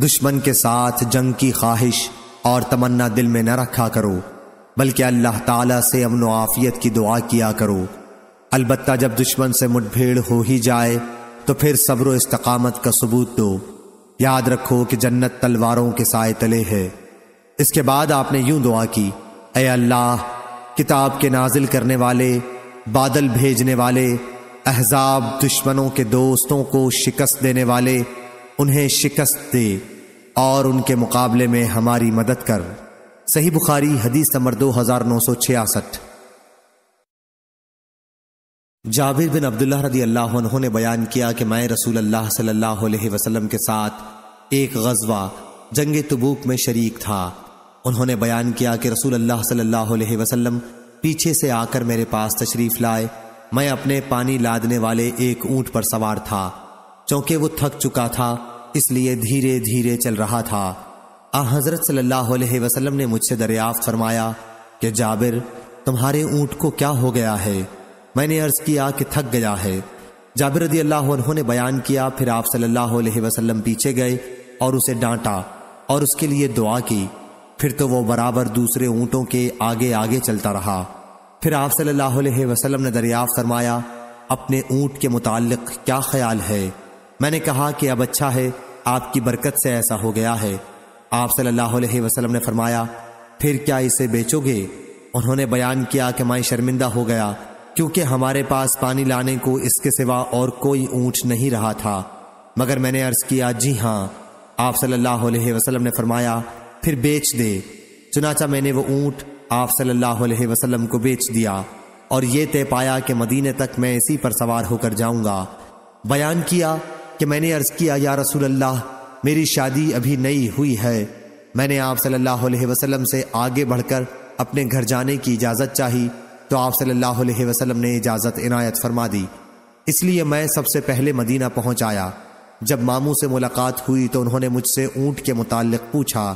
दुश्मन के साथ जंग की ख्वाहिश और तमन्ना दिल में न रखा करो बल्कि अल्लाह ताला से अमन आफियत की दुआ किया करो अलबत् जब दुश्मन से मुठभेड़ हो ही जाए तो फिर सब्र इस्तकामत का सबूत दो याद रखो कि जन्नत तलवारों के साय तले है इसके बाद आपने यूं दुआ की अल्लाह किताब के नाजिल करने वाले बादल भेजने वाले अहजाब दुश्मनों के दोस्तों को शिकस्त देने वाले उन्हें शिकस्त दे और उनके मुकाबले में हमारी मदद कर सही बुखारी हदीस नंबर दो हजार नौ सौ छियासठ जाविर बिन अब्दुल्ला रदी अल्लाह उन्होंने बयान किया कि मैं रसूल अल्लाह सल्लल्लाहु अलैहि वसल्लम के साथ एक गजवा जंग तबूक में शरीक था उन्होंने बयान किया कि रसूल अल्लाह सल्लल्लाहु अलैहि वसल्लम पीछे से आकर मेरे पास तशरीफ लाए मैं अपने पानी लादने वाले एक ऊंट पर सवार था चूंकि वो थक चुका था इसलिए धीरे धीरे चल रहा था आ हजरत सल्लल्लाहु अलैहि वसल्लम ने मुझसे दरियाफ्त फरमाया कि जाबिर तुम्हारे ऊंट को क्या हो गया है मैंने अर्ज किया कि थक गया है जाबिर रदी अल्लाह ने बयान किया फिर आप सल्लल्लाहु अलैहि वसल्लम पीछे गए और उसे डांटा और उसके लिए दुआ की फिर तो वो बराबर दूसरे ऊंटों के आगे आगे चलता रहा फिर आप सल्लल्लाहु अलैहि वसल्लम ने दरियाफ़ फरमाया अपने ऊँट के मुतालिक क्या ख्याल है मैंने कहा कि अब अच्छा है आपकी बरकत से ऐसा हो गया है आप सल्लल्लाहु अलैहि वसल्लम ने फरमाया फिर क्या इसे बेचोगे उन्होंने बयान किया कि मैं शर्मिंदा हो गया क्योंकि हमारे पास पानी लाने को इसके सिवा और कोई ऊँट नहीं रहा था मगर मैंने अर्ज किया जी हाँ आप सल्लल्लाहु अलैहि वसल्लम ने फरमाया फिर बेच दे चुनाचा मैंने वो ऊँट आप सल्लल्लाहु अलैहि वसल्लम को बेच दिया और ये तय पाया कि मदीने तक मैं इसी पर सवार होकर जाऊंगा बयान किया कि मैंने अर्ज किया या रसूल अल्लाह मेरी शादी अभी नई हुई है मैंने आप सल्लल्लाहु अलैहि वसल्लम से आगे बढ़कर अपने घर जाने की इजाज़त चाही तो आप सल्लल्लाहु अलैहि वसल्लम ने इजाज़त इनायत फरमा दी इसलिए मैं सबसे पहले मदीना पहुंच आया जब मामू से मुलाकात हुई तो उन्होंने मुझसे ऊँट के मुतालिक पूछा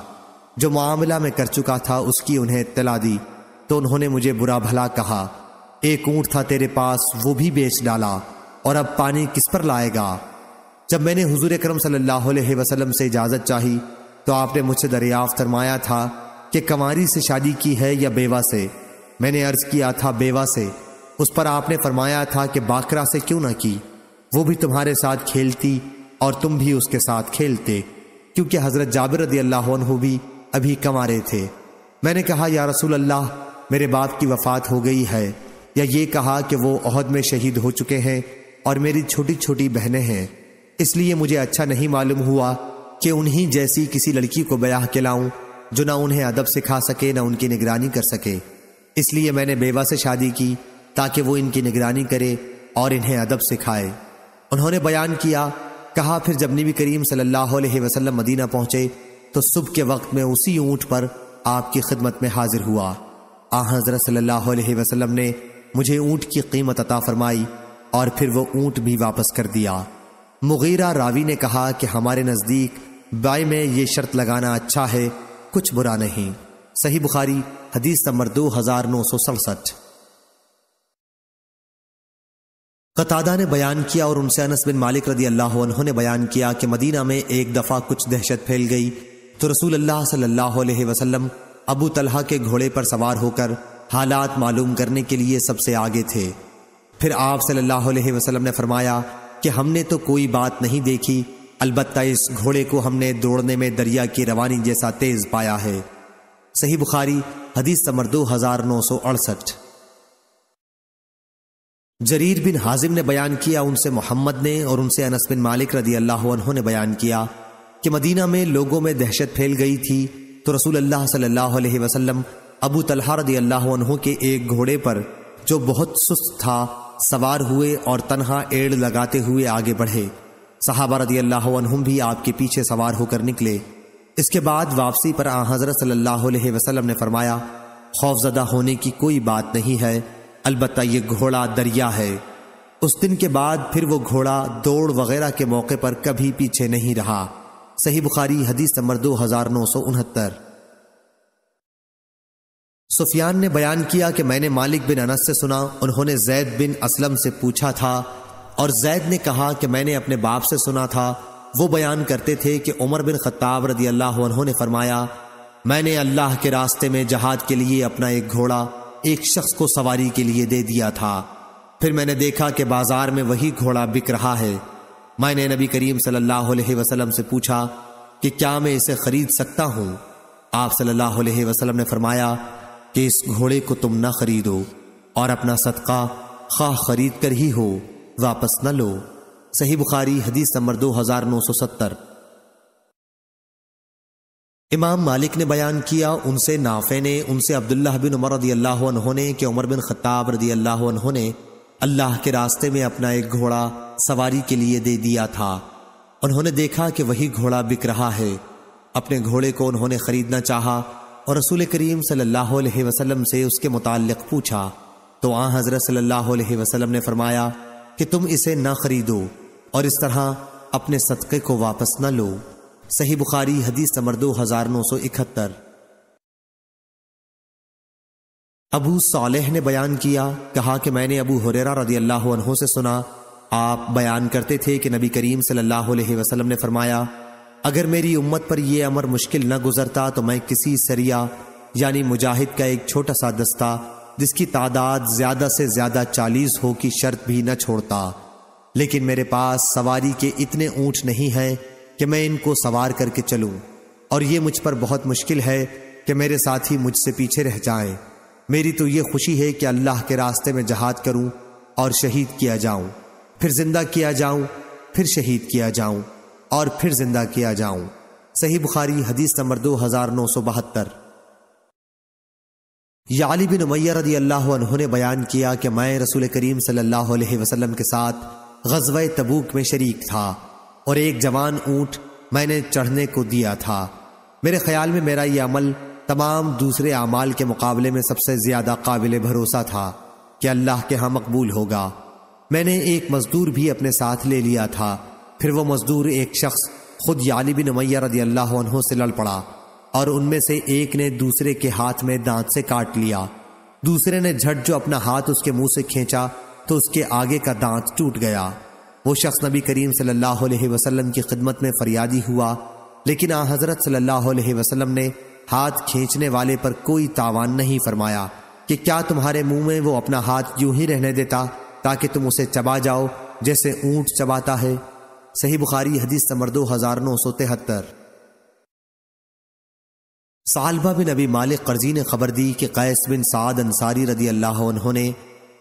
जो मामला में कर चुका था उसकी उन्हें इतला दी तो उन्होंने मुझे बुरा भला कहा एक ऊंट था तेरे पास वो भी बेच डाला और अब पानी किस पर लाएगा जब मैंने हुजूर करम सल्लल्लाहु अलैहि वसल्लम से इजाज़त चाही तो आपने मुझसे दरियाफ्त फरमाया था कि कंवारी से शादी की है या बेवा से मैंने अर्ज किया था बेवा से उस पर आपने फरमाया था कि बाकरा से क्यों ना की वो भी तुम्हारे साथ खेलती और तुम भी उसके साथ खेलते क्योंकि हज़रत जाबिर रदी अल्लाह भी अभी कमा रहे थे मैंने कहा या रसूल अल्लाह मेरे बाप की वफात हो गई है या ये कहा कि वो अहद में शहीद हो चुके हैं और मेरी छोटी छोटी बहनें हैं इसलिए मुझे अच्छा नहीं मालूम हुआ कि उन्हीं जैसी किसी लड़की को ब्याह के लाऊं जो ना उन्हें अदब सिखा सके ना उनकी निगरानी कर सके इसलिए मैंने बेवा से शादी की ताकि वो इनकी निगरानी करे और इन्हें अदब सिखाए उन्होंने बयान किया कहा फिर जब नबी करीम सल्लल्लाहु अलैहि वसल्लम मदीना पहुंचे तो सुबह के वक्त में उसी ऊंट पर आपकी खिदमत में हाजिर हुआ आ हजरत सल्लाम ने मुझे ऊंट की कीमत अता फरमाई और फिर वो ऊंट भी वापस कर दिया मुगीरा रावी ने कहा कि हमारे नज़दीक बाय में ये शर्त लगाना अच्छा है कुछ बुरा नहीं सही बुखारी हदीस नंबर दो हजार नौ सौ सड़सठ कतादा ने बयान किया और उनसे अनस बिन मालिक रदी अल्लाह ने बयान किया कि मदीना में एक दफ़ा कुछ दहशत फैल गई तो रसूल अल्लाह सल्लल्लाहु अलैहि वसल्लम अबू तलहा के घोड़े पर सवार होकर हालात मालूम करने के लिए सबसे आगे थे फिर आप सल्लल्लाहु अलैहि वसल्लम ने फरमाया कि हमने तो कोई बात नहीं देखी अलबत् इस घोड़े को हमने दौड़ने में दरिया की रवानी जैसा तेज पाया है सही बुखारी हदीस समर दो हजार नौ सौ अड़सठ जरीर बिन हाजिम ने बयान किया उनसे मोहम्मद ने और उनसे अनस बिन मालिक रदी अल्लाह ने बयान किया कि मदीना में लोगों में दहशत फैल गई थी तो रसूल अल्लाह सल्लल्लाहु अलैहि वसल्लम अबू तलहा रदी अल्लाह के एक घोड़े पर जो बहुत सुस्त था सवार हुए और तनहा एड़ लगाते हुए आगे बढ़े साहबा रदी अल्लाह भी आपके पीछे सवार होकर निकले इसके बाद वापसी पर आ हजरत सल्लल्लाहु अलैहि वसल्लम ने फरमाया खौफजदा होने की कोई बात नहीं है अलबत् ये घोड़ा दरिया है उस दिन के बाद फिर वो घोड़ा दौड़ वगैरह के मौके पर कभी पीछे नहीं रहा सही बुखारी हदीस नंबर दो हजार नौ सौ उनहत्तर सुफियान ने बयान किया कि मैंने मालिक बिन अनस से सुना उन्होंने जैद बिन असलम से पूछा था और जैद ने कहा कि मैंने अपने बाप से सुना था वो बयान करते थे कि उमर बिन खत्ताब रदी अल्लाह उन्होंने फरमाया मैंने अल्लाह के रास्ते में जहाद के लिए अपना एक घोड़ा एक शख्स को सवारी के लिए दे दिया था फिर मैंने देखा कि बाजार में वही घोड़ा बिक रहा है मैंने नबी करीम सल्लल्लाहु अलैहि वसल्लम से पूछा कि क्या मैं इसे खरीद सकता हूं आप सल्लल्लाहु अलैहि वसल्लम ने फरमाया कि इस घोड़े को तुम ना खरीदो और अपना सदका खा खरीद कर ही हो वापस न लो सही बुखारी हदीस नंबर दो हजार नौ सौ सत्तर इमाम मालिक ने बयान किया उनसे नाफे ने उनसे अब्दुल्ला बिन उमर रदी अल्लाह ने कि उमर बिन खत्ताब रदी अल्लाह उन्होंने अल्लाह के रास्ते में अपना एक घोड़ा सवारी के लिए दे दिया था उन्होंने देखा कि वही घोड़ा बिक रहा है अपने घोड़े को उन्होंने खरीदना चाहा और रसूल करीम सल्लल्लाहु अलैहि वसल्लम से उसके मुतालिक पूछा तो आ हजरत सल्लल्लाहु अलैहि वसल्लम ने फरमाया कि तुम इसे ना खरीदो और इस तरह अपने सदक़े को वापस न लो सही बुखारी हदीस नंबर दो हजार नौ सौ इकहत्तर अबू सालेह ने बयान किया कहा कि मैंने अबू हुरेरा रदी अल्लाह अनहों से सुना आप बयान करते थे कि नबी करीम सल्लल्लाहु अलैहि वसल्लम ने फरमाया अगर मेरी उम्मत पर यह अमर मुश्किल न गुजरता तो मैं किसी सरिया यानी मुजाहिद का एक छोटा सा दस्ता जिसकी तादाद ज्यादा से ज्यादा चालीस हो की शर्त भी न छोड़ता लेकिन मेरे पास सवारी के इतने ऊंट नहीं हैं कि मैं इनको सवार करके चलूं और ये मुझ पर बहुत मुश्किल है कि मेरे साथी मुझसे पीछे रह जाएं मेरी तो ये खुशी है कि अल्लाह के रास्ते में जहाद करूं और शहीद किया जाऊं फिर जिंदा किया जाऊं फिर शहीद किया जाऊं और फिर जिंदा किया जाऊं सही बुखारी हदीस नंबर दो हजार नौ सौ बहत्तर याली बिन उमैया रदी अल्लाह ने बयान किया कि मैं रसूल करीम सल्लल्लाहु अलैहि वसल्लम के साथ गजवा तबूक में शरीक था और एक जवान ऊंट मैंने चढ़ने को दिया था मेरे ख्याल में मेरा यह अमल तमाम दूसरे अमाल के मुकाबले में सबसे ज्यादा काबिल भरोसा था कि अल्लाह के यहां मकबूल होगा मैंने एक मजदूर भी अपने साथ ले लिया था फिर वो मजदूर एक शख्स खुद याली बिन मैया रदी अल्लाह से लड़ पड़ा और उनमें से एक ने दूसरे के हाथ में दांत से काट लिया दूसरे ने झट जो अपना हाथ उसके मुंह से खींचा तो उसके आगे का दांत टूट गया वो शख्स नबी करीम सल्लल्लाहु अलैहि वसल्लम की खिदमत में फरियादी हुआ लेकिन आ हजरत सल्लल्लाहु अलैहि वसल्लम ने हाथ खींचने वाले पर कोई तावान नहीं फरमाया कि क्या तुम्हारे मुंह में वो अपना हाथ यूं ही रहने देता ताकि तुम उसे चबा जाओ जैसे ऊंट चबाता है सही बुखारी हदीस नंबर दो हजार नौ सौ तिहत्तर सालबा बिन अबी मालिक करजी ने खबर दी कि कैस बिन साद अंसारी रदी अल्लाह उन्होंने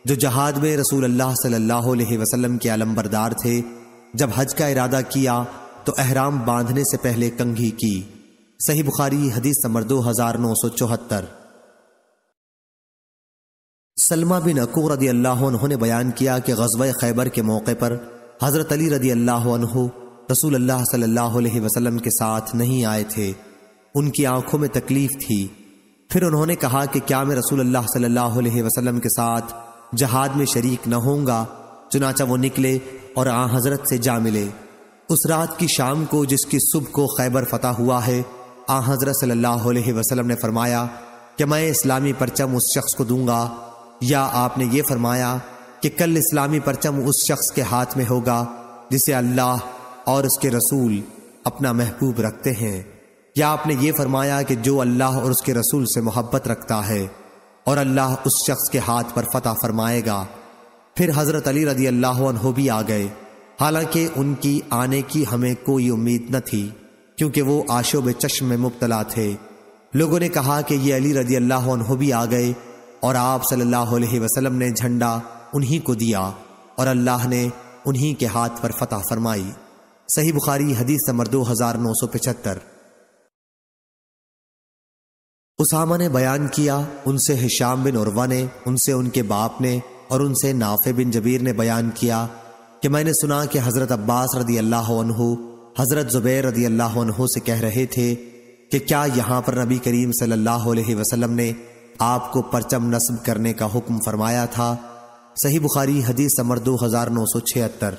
जो जहाद में रसूल अल्लाह सल्लल्लाहु अलैहि वसल्लम के आलम्बरदार थे जब हज का इरादा किया तो अहराम बांधने से पहले कंघी की सही बुखारी हदीस नंबर दो हजार नौ सौ चौहत्तर सलमा बिन अकूर रदी अल्लाह ने बयान किया कि गजब खैबर के मौके पर हज़रत अली रदी अल्लाह रसूल अल्लाह सल्लल्लाहु अलैहि वसल्लम के साथ नहीं आए थे उनकी आंखों में तकलीफ थी फिर उन्होंने कहा कि क्या मैं रसूल अल्लाह सल्लल्लाहु अलैहि वसल्लम के साथ जहाद में शरीक न होऊंगा चुनाचा वो निकले और आ हजरत से जा मिले उस रात की शाम को जिसकी सुबह को खैबर फतह हुआ है आ हजरत सल्लल्लाहु अलैहि वसल्लम ने फरमाया कि मैं इस्लामी परचम उस शख्स को दूंगा या आपने ये फरमाया कि कल इस्लामी परचम उस शख्स के हाथ में होगा जिसे अल्लाह और उसके रसूल अपना महबूब रखते हैं या आपने ये फरमाया कि जो अल्लाह और उसके रसूल से मोहब्बत रखता है और अल्लाह उस शख्स के हाथ पर फतह फरमाएगा फिर हजरत अली रदी अल्लाह भी आ गए हालांकि उनकी आने की हमें कोई उम्मीद न थी क्योंकि वो आशोब चश्म में मुबतला थे लोगों ने कहा कि ये अली रजी अल्लाह भी आ गए और आप सल्लल्लाहु अलैहि वसल्लम ने झंडा उन्हीं को दिया और अल्लाह ने उन्हीं के हाथ पर फतह फरमाई सही बुखारी हदीस नंबर दो हजार नौ सौ पचहत्तर उसामा ने बयान किया उनसे हिशाम बिन उर्वा ने उनसे उनके बाप ने और उनसे नाफे बिन जबीर ने बयान किया कि मैंने सुना कि हज़रत अब्बास रदी अल्लाह हज़रत ज़ुबैर रदी अल्लाह से कह रहे थे कि क्या यहाँ पर नबी करीम सल्लल्लाहु अलैहि वसल्लम ने आपको परचम नस्ब करने का हुक्म फरमाया था सही बुखारी हदीस समर दो हजार नौ सौ छिहत्तर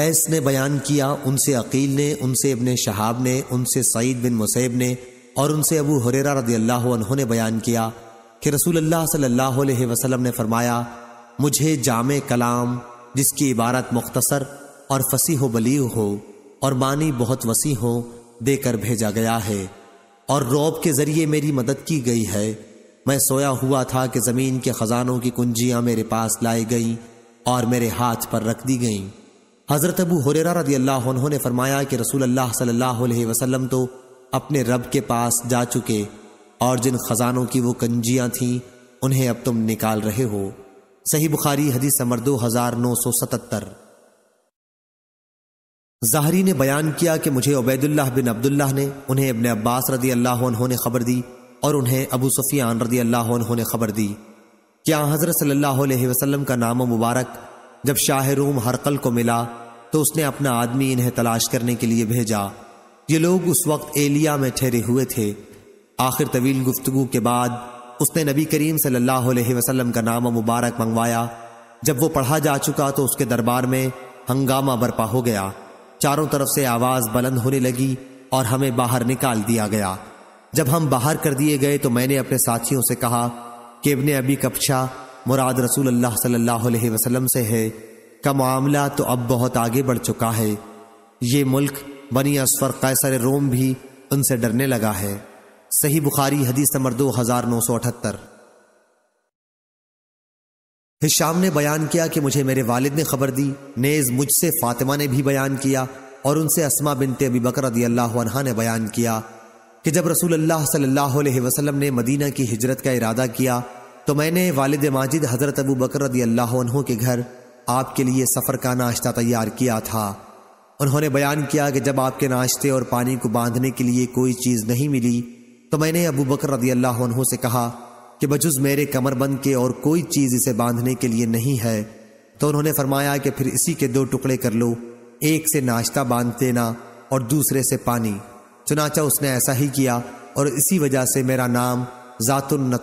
लैस ने बयान किया उनसे अकील ने उनसे इबन शहाब ने उनसे सईद बिन मुसैब ने और उनसे अबू हुररा रदी अल्लाह ने बयान किया कि रसूल अल्लाह सल्लल्लाहु अलैहि वसल्लम ने फरमाया मुझे जाम कलाम जिसकी इबारत मुख्तसर और फसीह बलीग हो और मानी बहुत वसी हो देकर भेजा गया है और रौब के जरिए मेरी मदद की गई है मैं सोया हुआ था कि ज़मीन के ख़जानों की कुंजियाँ मेरे पास लाई गईं और मेरे हाथ पर रख दी गईं हज़रत अबू हुरेरा रदी अल्लाह उन्होंने फरमाया कि रसूल अल्लाह सल्लल्लाहु अलैहि वसल्लम तो अपने रब के पास जा चुके और जिन ख़जानों की वो कंजियाँ थीं उन्हें अब तुम निकाल रहे हो सही बुखारी हदीस नंबर दो हज़ार नौ सौ सतहत्तर जहरी ने बयान किया कि मुझे उबैदुल्लाह बिन अब्दुल्लाह ने उन्हें इबन अब्बास रदी अल्लाह ने खबर दी और उन्हें अबू सुफियान रदी अल्लाह ने खबर दी क्या हजरत सल्लल्लाहु अलैहि वसल्लम का नाम मुबारक जब शाह रूम हरकल को मिला तो उसने अपना आदमी इन्हें तलाश करने के लिए भेजा ये लोग उस वक्त एलिया में ठहरे हुए थे आखिर तवील गुफ्तगु के बाद उसने नबी करीम सल्लल्लाहु अलैहि वसल्लम का नाम मुबारक मंगवाया जब वो पढ़ा जा चुका तो उसके दरबार में हंगामा बर्पा हो गया चारों तरफ से आवाज बुलंद होने लगी और हमें बाहर निकाल दिया गया जब हम बाहर कर दिए गए तो मैंने अपने साथियों से कहा कि इबन अबी कपशा मुराद रसूल अल्लाह सल्लल्लाहु अलैहि वसल्लम से है का मामला तो अब बहुत आगे बढ़ चुका है ये मुल्क बनी असफर कैसर रोम भी उनसे डरने लगा है सही बुखारी हदीस नंबर दो हजार नौ सौ अठहत्तर हिशाम ने बयान किया कि मुझे मेरे वालिद ने खबर दी नेज मुझसे फातिमा ने भी बयान किया और उनसे असमा बिनते अबी बकर अल्लाह ने बयान किया कि जब रसूल अल्लाह सल्लल्लाहु अलैहि वसल्लम ने मदीना की हिजरत का इरादा किया तो मैंने वालिद माजिद हज़रत अबू बकर के घर आपके लिए सफ़र का नाश्ता तैयार किया था उन्होंने बयान किया कि जब आपके नाश्ते और पानी को बांधने के लिए कोई चीज़ नहीं मिली तो मैंने अबू बकर रदी अल्लाह से कहा कि बजुज मेरे कमरबंद के और कोई चीज इसे बांधने के लिए नहीं है तो उन्होंने फरमाया कि फिर इसी के दो टुकड़े कर लो एक से नाश्ता बांध देना और दूसरे से पानी चुनाचा उसने ऐसा ही किया और इसी वजह से मेरा नाम जातुल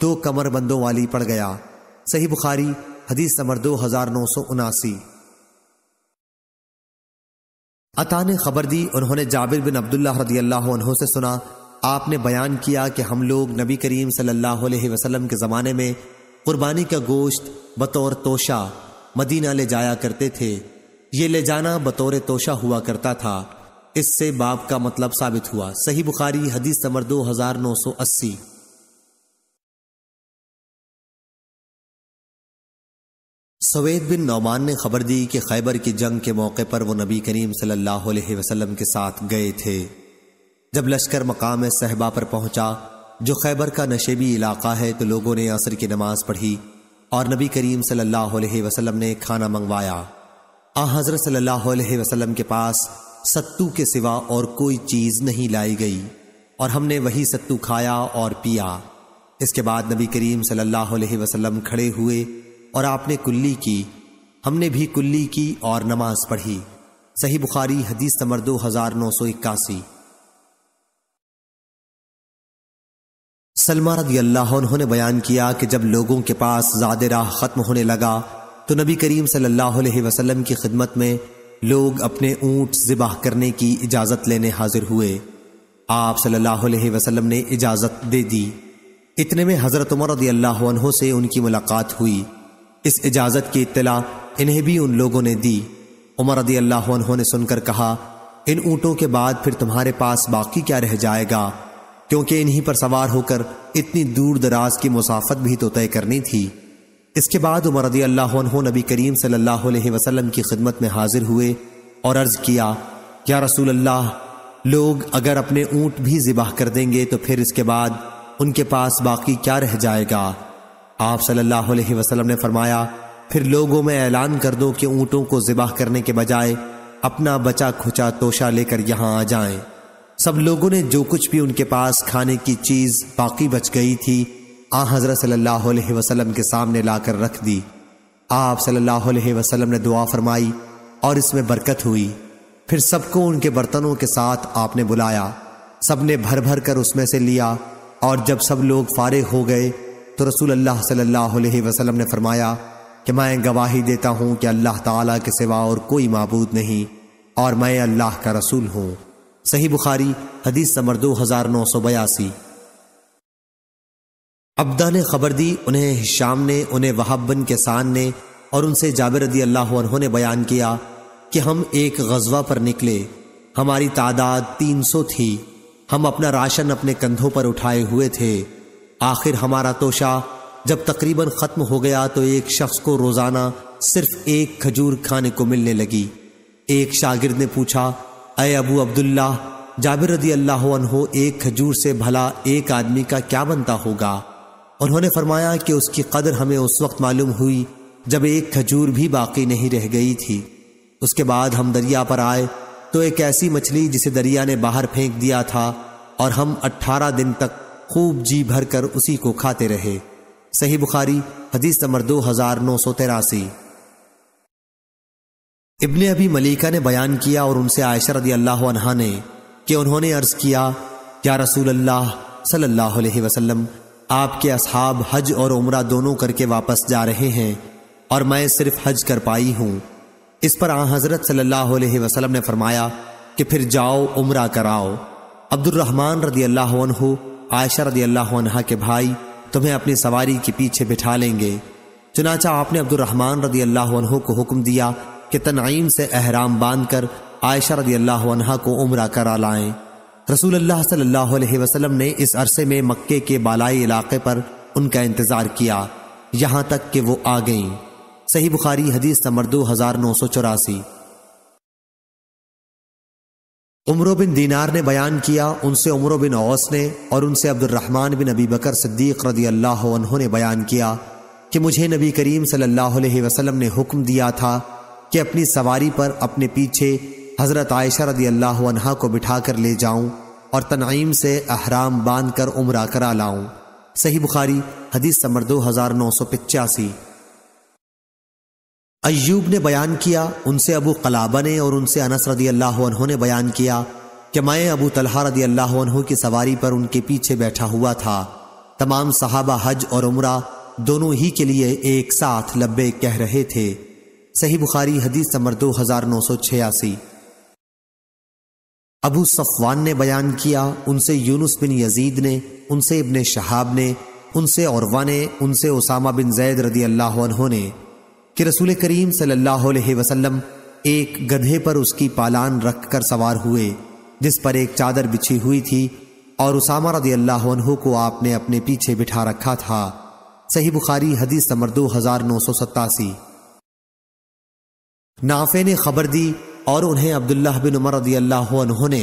दो कमरबंदों वाली पड़ गया सही बुखारी हदीस नंबर दो हजार नौ सौ उनासी अता ने खबर दी उन्होंने जाबिर बिन अब्दुल्ला रदी अल्लाह से सुना आपने बयान किया कि हम लोग नबी करीम सल्लल्लाहु अलैहि वसल्लम के ज़माने में कुर्बानी का गोश्त बतौर तोशा मदीना ले जाया करते थे ये ले जाना बतौर तोशा हुआ करता था इससे बाप का मतलब साबित हुआ सही बुखारी हदीस नंबर दो हजार नौ सौ अस्सी सवेद बिन नौमान ने खबर दी कि खैबर की जंग के मौके पर वो नबी करीम सल्लल्लाहु अलैहि वसल्लम के साथ गए थे जब लश्कर मकाम सहबा पर पहुंचा जो खैबर का नशेबी इलाका है तो लोगों ने असर की नमाज पढ़ी और नबी करीम सल्लल्लाहु अलैहि वसल्लम ने खाना मंगवाया आ हजरत सल्लल्लाहु अलैहि वसल्लम के पास सत्तू के सिवा और कोई चीज नहीं लाई गई और हमने वही सत्तू खाया और पिया इसके बाद नबी करीम सल्लल्लाहु अलैहि वसल्लम खड़े हुए और आपने कुल्ली की हमने भी कुल्ली की और नमाज पढ़ी सही बुखारी हदीस नंबर दो हजार नौ सौ इक्यासी सलमा रदी अल्लाह उन्होंने बयान किया कि जब लोगों के पास ज़ाद राह ख़त्म होने लगा तो नबी करीम सल्लल्लाहु अलैहि वसल्लम की खिदमत में लोग अपने ऊँट ज़िबाह करने की इजाज़त लेने हाजिर हुए आप सल्लल्लाहु अलैहि वसल्लम ने इजाज़त दे दी इतने में हज़रत उमर रदी अल्लाह से उनकी मुलाकात हुई इस इजाज़त की इतला इन्हें भी उन लोगों ने दी उमर रदी अल्लाह ने सुनकर कहा इन ऊँटों के बाद फिर तुम्हारे पास बाकी क्या रह जाएगा क्योंकि इन्हीं पर सवार होकर इतनी दूर दराज की मुसाफत भी तो तय करनी थी इसके बाद उमर रदी अल्लाह नबी करीम सल्लल्लाहु अलैहि वसल्लम की खिदमत में हाजिर हुए और अर्ज किया या रसूल अल्लाह लोग अगर अपने ऊंट भी जिबाह कर देंगे तो फिर इसके बाद उनके पास बाकी क्या रह जाएगा आप सल्लल्लाहु अलैहि वसल्लम ने फरमाया फिर लोगों में ऐलान कर दो कि ऊँटों को जिबाह करने के बजाय अपना बचा खुचा तोशा लेकर यहाँ आ जाएं। सब लोगों ने जो कुछ भी उनके पास खाने की चीज बाकी बच गई थी आ हजरत सल्लल्लाहु अलैहि वसल्लम के सामने लाकर रख दी आप सल्लल्लाहु अलैहि वसल्लम ने दुआ फरमाई और इसमें बरकत हुई फिर सबको उनके बर्तनों के साथ आपने बुलाया सबने भर भर कर उसमें से लिया और जब सब लोग फारे हो गए तो रसूल अल्लाह सल्लल्लाहु अलैहि वसल्लम ने फरमाया कि मैं गवाही देता हूँ कि अल्लाह ताला के सिवा और कोई मबूद नहीं और मैं अल्लाह का रसूल हूँ सही बुखारी हदीस समर दो हजार नौ सौ बयासी अब्दा ने खबर दी उन्हें हिशाम ने उन्हें वहाबन के सान ने और उनसे जाबिर रदी अल्लाह ने बयान किया कि हम एक गजवा पर निकले हमारी तादाद तीन सौ थी हम अपना राशन अपने कंधों पर उठाए हुए थे आखिर हमारा तोशा जब तकरीबन ख़त्म हो गया तो एक शख्स को रोज़ाना सिर्फ एक खजूर खाने को मिलने लगी एक शागिर्द ने पूछा अय अबू अब्दुल्ला जाबिर रदी अल्लाह अनहो एक खजूर से भला एक आदमी का क्या बनता होगा उन्होंने फरमाया कि उसकी कदर हमें उस वक्त मालूम हुई जब एक खजूर भी बाकी नहीं रह गई थी उसके बाद हम दरिया पर आए तो एक ऐसी मछली जिसे दरिया ने बाहर फेंक दिया था और हम अट्ठारह दिन तक खूब जी भर कर उसी को खाते रहे सही बुखारी हदीस नंबर दो हजार नौ सौ तेरासी इब्ने अभी मलिका ने बयान किया और उनसे आयशा रदी अल्लाह अनहा ने कि उन्होंने अर्ज किया क्या रसूल अल्लाह सल्लल्लाहु अलैहि वसल्लम आपके असहाब हज और उम्र दोनों करके वापस जा रहे हैं और मैं सिर्फ हज कर पाई हूँ इस पर आ हजरत सल्लल्लाहु अलैहि वसल्लम ने फरमाया कि फिर जाओ उम्र कराओ अब्दुलरहमान रदी अल्लाह आयशा रदी अल्लाह अनहा के भाई तुम्हें अपनी सवारी के पीछे बिठा लेंगे चुनाचा आपने अब्दुलरहमान रदी अल्लाह को हुक्म दिया कि तनईम से अहराम बांध कर आयशा रदी अल्लाह को उम्र करा लाएं रसूल अल्लाह सल्लल्लाहु अलैहि वसल्लम ने इस अरसे में मक्के के बालाई इलाके पर उनका इंतज़ार किया यहाँ तक कि वो आ गईं सही बुखारी हदीस नंबर दो हज़ार नौ सौ चौरासी उम्र बिन दीनार ने बयान किया उनसे उम्र बिन औस ने और उनसे अब्दुलरहमान बिन अबी बकर सिद्दीक रदी अल्लाह ने बयान किया कि मुझे नबी करीम सल्लल्लाहु अलैहि वसल्लम ने हुक्म दिया था कि अपनी सवारी पर अपने पीछे हज़रत आयशा रदी अल्लाह अनहा को बिठा कर ले जाऊं और तनाइम से अहराम बांध कर उम्र करा लाऊं सही बुखारी हदीस समर दो हज़ार नौ सौ पिचासी अयूब ने बयान किया उनसे अबू कलाबा ने और उनसे अनस रदी अल्लाह ने बयान किया कि मैं अबू तलहा रदी अल्लाह की सवारी पर उनके पीछे बैठा हुआ था तमाम सहाबा हज और उम्र दोनों ही के लिए एक साथ लब्बे कह रहे थे सही बुखारी हदीस नंबर दो हजार नौ सौ छियासी अबू सफवान ने बयान किया उनसे यूनुस बिन यजीद ने उनसे इब्ने शहाब ने उनसे औरवा ने उनसे उसामा बिन जैद रदी अल्लाह ने कि रसूल करीम सल्लल्लाहु अलैहि वसल्लम एक गधे पर उसकी पालान रख कर सवार हुए जिस पर एक चादर बिछी हुई थी और उसामा रदी अल्लाह को आपने अपने पीछे बिठा रखा था सही बुखारी हदीस नंबर दो हजार नौ सौ सत्तासी नाफे ने खबर दी और उन्हें अब्दुल्लाह बिन उमर रदी अल्लाह ने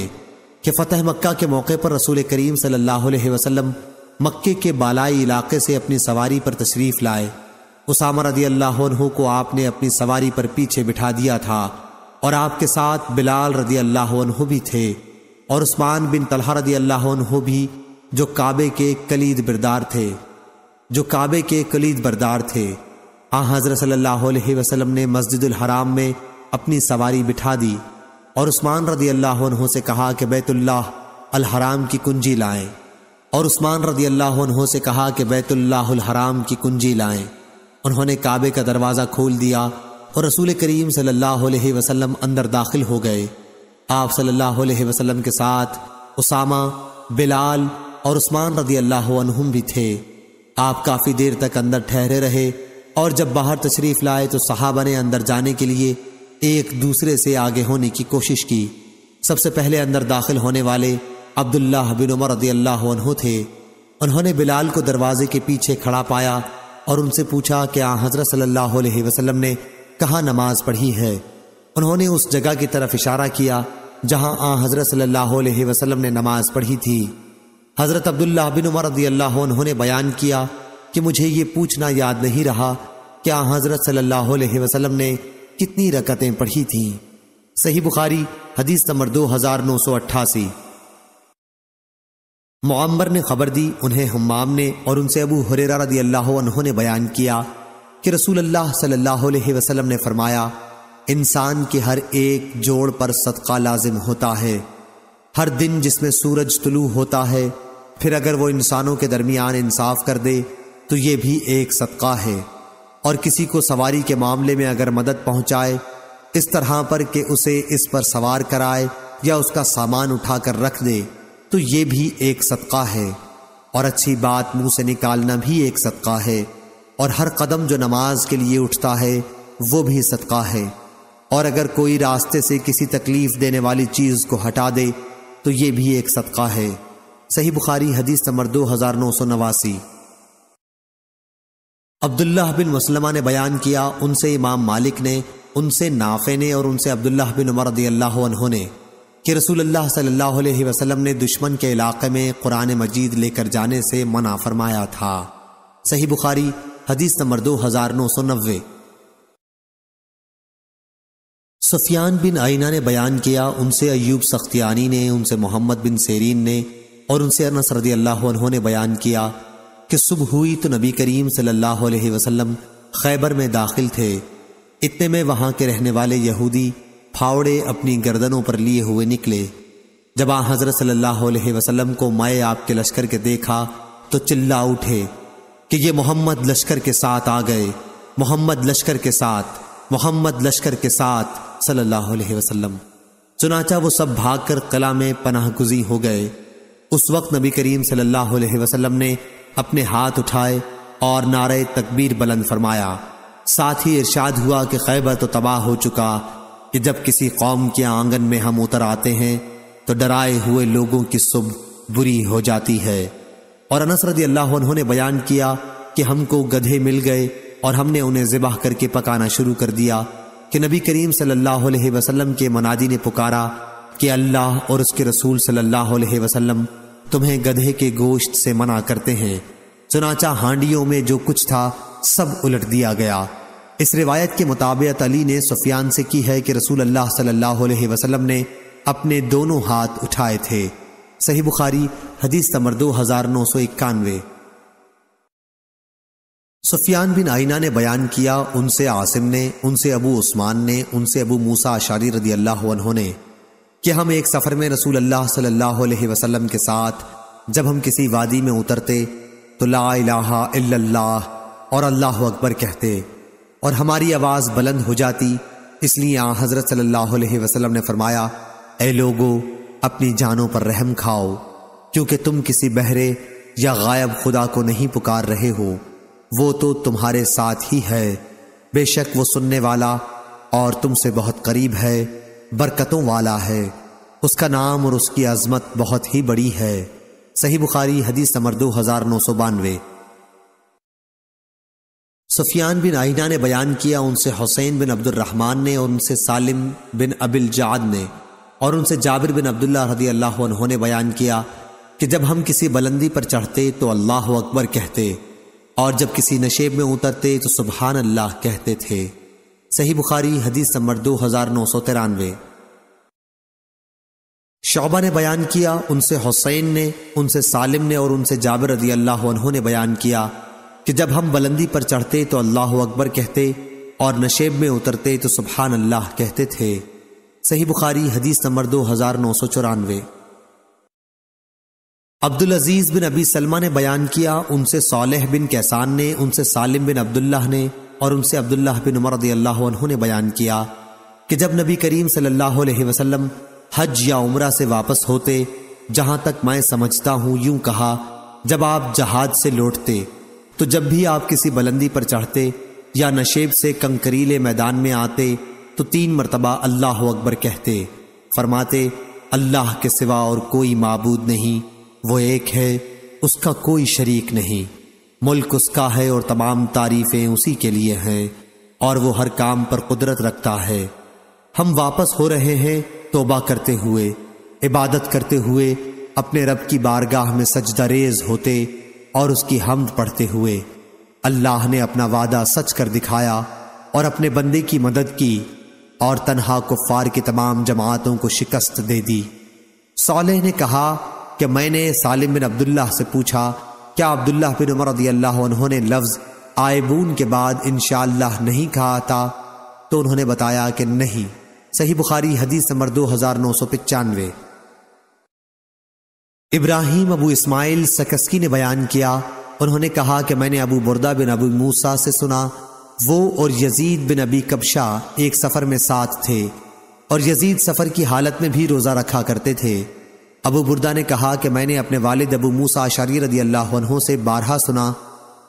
कि फतेह मक्का के मौके पर रसूल करीम सल्लल्लाहु अलैहि वसल्लम मक्के के बालाई इलाके से अपनी सवारी पर तशरीफ लाए उसामा रदी अल्लाह को आपने अपनी सवारी पर पीछे बिठा दिया था और आपके साथ बिलाल रदी अल्लाह भी थे और उस्मान बिन तलहा रदी अल्लाह भी जो काबे के कलीद बरदार थे जो काबे के कलीद बरदार थे आ हज़रत सल्लल्लाहु अलैहि वसल्लम ने मस्जिदुल हराम में अपनी सवारी बिठा दी और उस्मान रदी अल्लाह से कहा कि बैतुल्लाह अल हराम की कुंजी लाएं और उस्मान रदी अल्लाह से कहा कि बैतुल्लाहुल हराम की कुंजी लाएं उन्होंने काबे का दरवाज़ा खोल दिया और रसूल करीम सल्लल्लाहु अलैहि वसल्लम अंदर दाखिल हो गए आप सल्लल्लाहु अलैहि वसल्लम के साथ उसामा बिलाल और उस्मान रदी अल्लाह भी थे आप काफ़ी देर तक अंदर ठहरे रहे और जब बाहर तशरीफ लाए तो सहाबा ने अंदर जाने के लिए एक दूसरे से आगे होने की कोशिश की सबसे पहले अंदर दाखिल होने वाले अब्दुल्लाह बिन उमर रदील्लाहु थे उन्होंने बिलाल को दरवाजे के पीछे खड़ा पाया और उनसे पूछा कि आ हजरत सल्लल्लाहु अलैहि वसल्लम ने कहाँ नमाज पढ़ी है उन्होंने उस जगह की तरफ इशारा किया जहाँ आ हजरत सल्लल्लाहु अलैहि वसल्लम ने नमाज पढ़ी थी हज़रत अब्दुल्ला बिन उमर रदी अल्लाह ने बयान किया कि मुझे ये पूछना याद नहीं रहा क्या हजरत सल्लल्लाहु अलैहि वसल्लम ने कितनी रकतें पढ़ी थीं सही बुखारी हदीस नंबर दो हजार नौ सौ अट्ठासी मोम्बर ने खबर दी उन्हें हमाम ने और उनसे अबू हुरेरा रदी अल्लाह ने बयान किया कि रसूल अल्लाह सल्लल्लाहु अलैहि वसल्लम ने फरमाया इंसान के हर एक जोड़ पर सदका लाजिम होता है हर दिन जिसमें सूरज तुलू होता है फिर अगर वो इंसानों के दरमियान इंसाफ कर दे तो ये भी एक सदका है और किसी को सवारी के मामले में अगर मदद पहुंचाए इस तरह पर कि उसे इस पर सवार कराए या उसका सामान उठाकर रख दे तो ये भी एक सदका है और अच्छी बात मुंह से निकालना भी एक सदका है और हर कदम जो नमाज के लिए उठता है वो भी सदका है और अगर कोई रास्ते से किसी तकलीफ देने वाली चीज को हटा दे तो ये भी एक सदका है सही बुखारी हदीस नंबर दो हजार नौ सौ नवासी अब्दुल्लाह बिन मुसलमा ने बयान किया उनसे इमाम मालिक ने उनसे नाफे ने और उनसे अब्दुल्लाह बिन उमर रदील्ला ने कि रसूल अल्लाह सल्लल्लाहु अलैहि वसल्लम ने दुश्मन के इलाके में कुरान मजीद लेकर जाने से मना फरमाया था सही बुखारी हदीस नंबर दो हजार नौ सौ नब्बे सुफियान बिन आइना ने बयान किया उनसे अयूब सख्तियानी ने उनसे मोहम्मद बिन सेरीन ने और उनसे अनस रदी अल्लाह ने बयान किया कि सुबह हुई तो नबी करीम सल्लल्लाहु अलैहि वसल्लम खैबर में दाखिल थे इतने में वहां के रहने वाले यहूदी फावड़े अपनी गर्दनों पर लिए हुए निकले जब आ हजरत सल्लल्लाहु अलैहि वसल्लम को माए आपके लश्कर के देखा तो चिल्ला उठे कि ये मोहम्मद लश्कर के साथ आ गए मोहम्मद लश्कर के साथ मोहम्मद लश्कर के साथ सल्लल्लाहु अलैहि वसल्लम चुनाचा वो सब भागकर कला में पनाह गुजी हो गए उस वक्त नबी करीम सल्लल्लाहु अलैहि वसल्लम ने अपने हाथ उठाए और नारे तकबीर बुलंद फरमाया साथ ही इर्शाद हुआ कि खैबर तो तबाह हो चुका कि जब किसी कौम के आंगन में हम उतर आते हैं तो डराए हुए लोगों की सुबह बुरी हो जाती है और अनस रदी अल्लाह उन्होंने बयान किया कि हमको गधे मिल गए और हमने उन्हें ज़िबाह करके पकाना शुरू कर दिया कि नबी करीम सल्लल्लाहु अलैहि वसल्लम के मनादी ने पुकारा कि अल्लाह और उसके रसूल सल्लल्लाहु अलैहि वसल्लम तुम्हें गधे के गोश्त से मना करते हैं चुनाचा हांडियों में जो कुछ था सब उलट दिया गया इस रिवायत के मुताबिक अली ने सुफियान से की है कि रसूल अल्लाह सल्लल्लाहु अलैहि वसल्लम ने अपने दोनों हाथ उठाए थे सही बुखारी हदीस नंबर दो हजार नौ सौ इक्यानवे सुफियान बिन आइना ने बयान किया उनसे आसिम ने उनसे अबू उस्मान ने उनसे अबू मूसा शारी रदी अल्लाह ने कि हम एक सफ़र में रसूल अल्लाह सल्लल्लाहु अलैहि वसल्लम के साथ जब हम किसी वादी में उतरते तो ला इलाहा इल्लल्लाह और अल्लाह अकबर कहते और हमारी आवाज़ बुलंद हो जाती इसलिए आ हज़रत सल्लल्लाहु अलैहि वसल्लम ने फरमाया ए लोगो अपनी जानों पर रहम खाओ क्योंकि तुम किसी बहरे या गायब खुदा को नहीं पुकार रहे हो वो तो तुम्हारे साथ ही है बेशक वो सुनने वाला और तुमसे बहुत करीब है बरकतों वाला है उसका नाम और उसकी अजमत बहुत ही बड़ी है सही बुखारी हदीस नंबर दो हजार नौ सौ बानवे सुफियान बिन आहिना ने बयान किया उनसे हुसैन बिन अब्दुलरहमान ने और उनसे सालिम बिन अबिल जाद ने और उनसे जाबिर बिन अब्दुल्ला रदी अल्लाह ने बयान किया कि जब हम किसी बुलंदी पर चढ़ते तो अल्लाह अकबर कहते और जब किसी नशेब में उतरते तो सुबहान अल्लाह कहते थे सही बुखारी हदीस नंबर दो हज़ार नौ सौ तिरानवे शोबा ने बयान किया उनसे हुसैन ने उनसे सालिम ने और उनसे जाबिर रदी अल्लाह ने बयान किया कि जब हम बुलंदी पर चढ़ते तो अल्लाह अकबर कहते और नशेब में उतरते तो सुबहान अल्लाह कहते थे सही बुखारी हदीस नंबर दो हज़ार नौ सौ चौरानवे अब्दुल अजीज़ बिन अबी सलमा ने बयान किया उनसे सालेह बिन कैसान ने उनसे सालिम बिन अब्दुल्लाह ने और उनसे अब्दुल्लाह बिन उमर अल्लाह ने बयान किया कि जब नबी करीम सल्लल्लाहु अलैहि वसल्लम हज या उमरा से वापस होते जहां तक मैं समझता हूं यूं कहा जब आप जहाज से लौटते तो जब भी आप किसी बुलंदी पर चढ़ते या नशेब से कंकरीले मैदान में आते तो तीन मरतबा अल्लाह अकबर कहते फरमाते अल्लाह के सिवा और कोई मबूद नहीं वो एक है उसका कोई शरीक नहीं मुल्क उसका है और तमाम तारीफें उसी के लिए हैं और वो हर काम पर कुदरत रखता है हम वापस हो रहे हैं तोबा करते हुए इबादत करते हुए अपने रब की बारगाह में सजदरेज होते और उसकी हमद पढ़ते हुए अल्लाह ने अपना वादा सच कर दिखाया और अपने बंदे की मदद की और तनहा कुफ़ार की तमाम जमातों को शिकस्त दे दी सालेह ने कहा कि मैंने सालिम बिन अब्दुल्ला से पूछा क्या अब्दुल्ला बिन उमर उन्होंने लफ्ज आयबून के बाद इनशाला नहीं कहा था तो उन्होंने बताया कि नहीं सही बुखारी हदीस नंबर दो हजार नौ सौ पचानवे इब्राहिम अबू इस्माइल सकस्की ने बयान किया उन्होंने कहा कि मैंने अबू बुरदा बिन अबू मूसा से सुना वो और यजीद बिन अबी कबशा एक सफर में साथ थे और यजीद सफर की हालत में भी रोजा रखा करते थे अबू बुरदा ने कहा कि मैंने अपने वालिद अबू मूसा आशारी रदी अल्लाह से बारहा सुना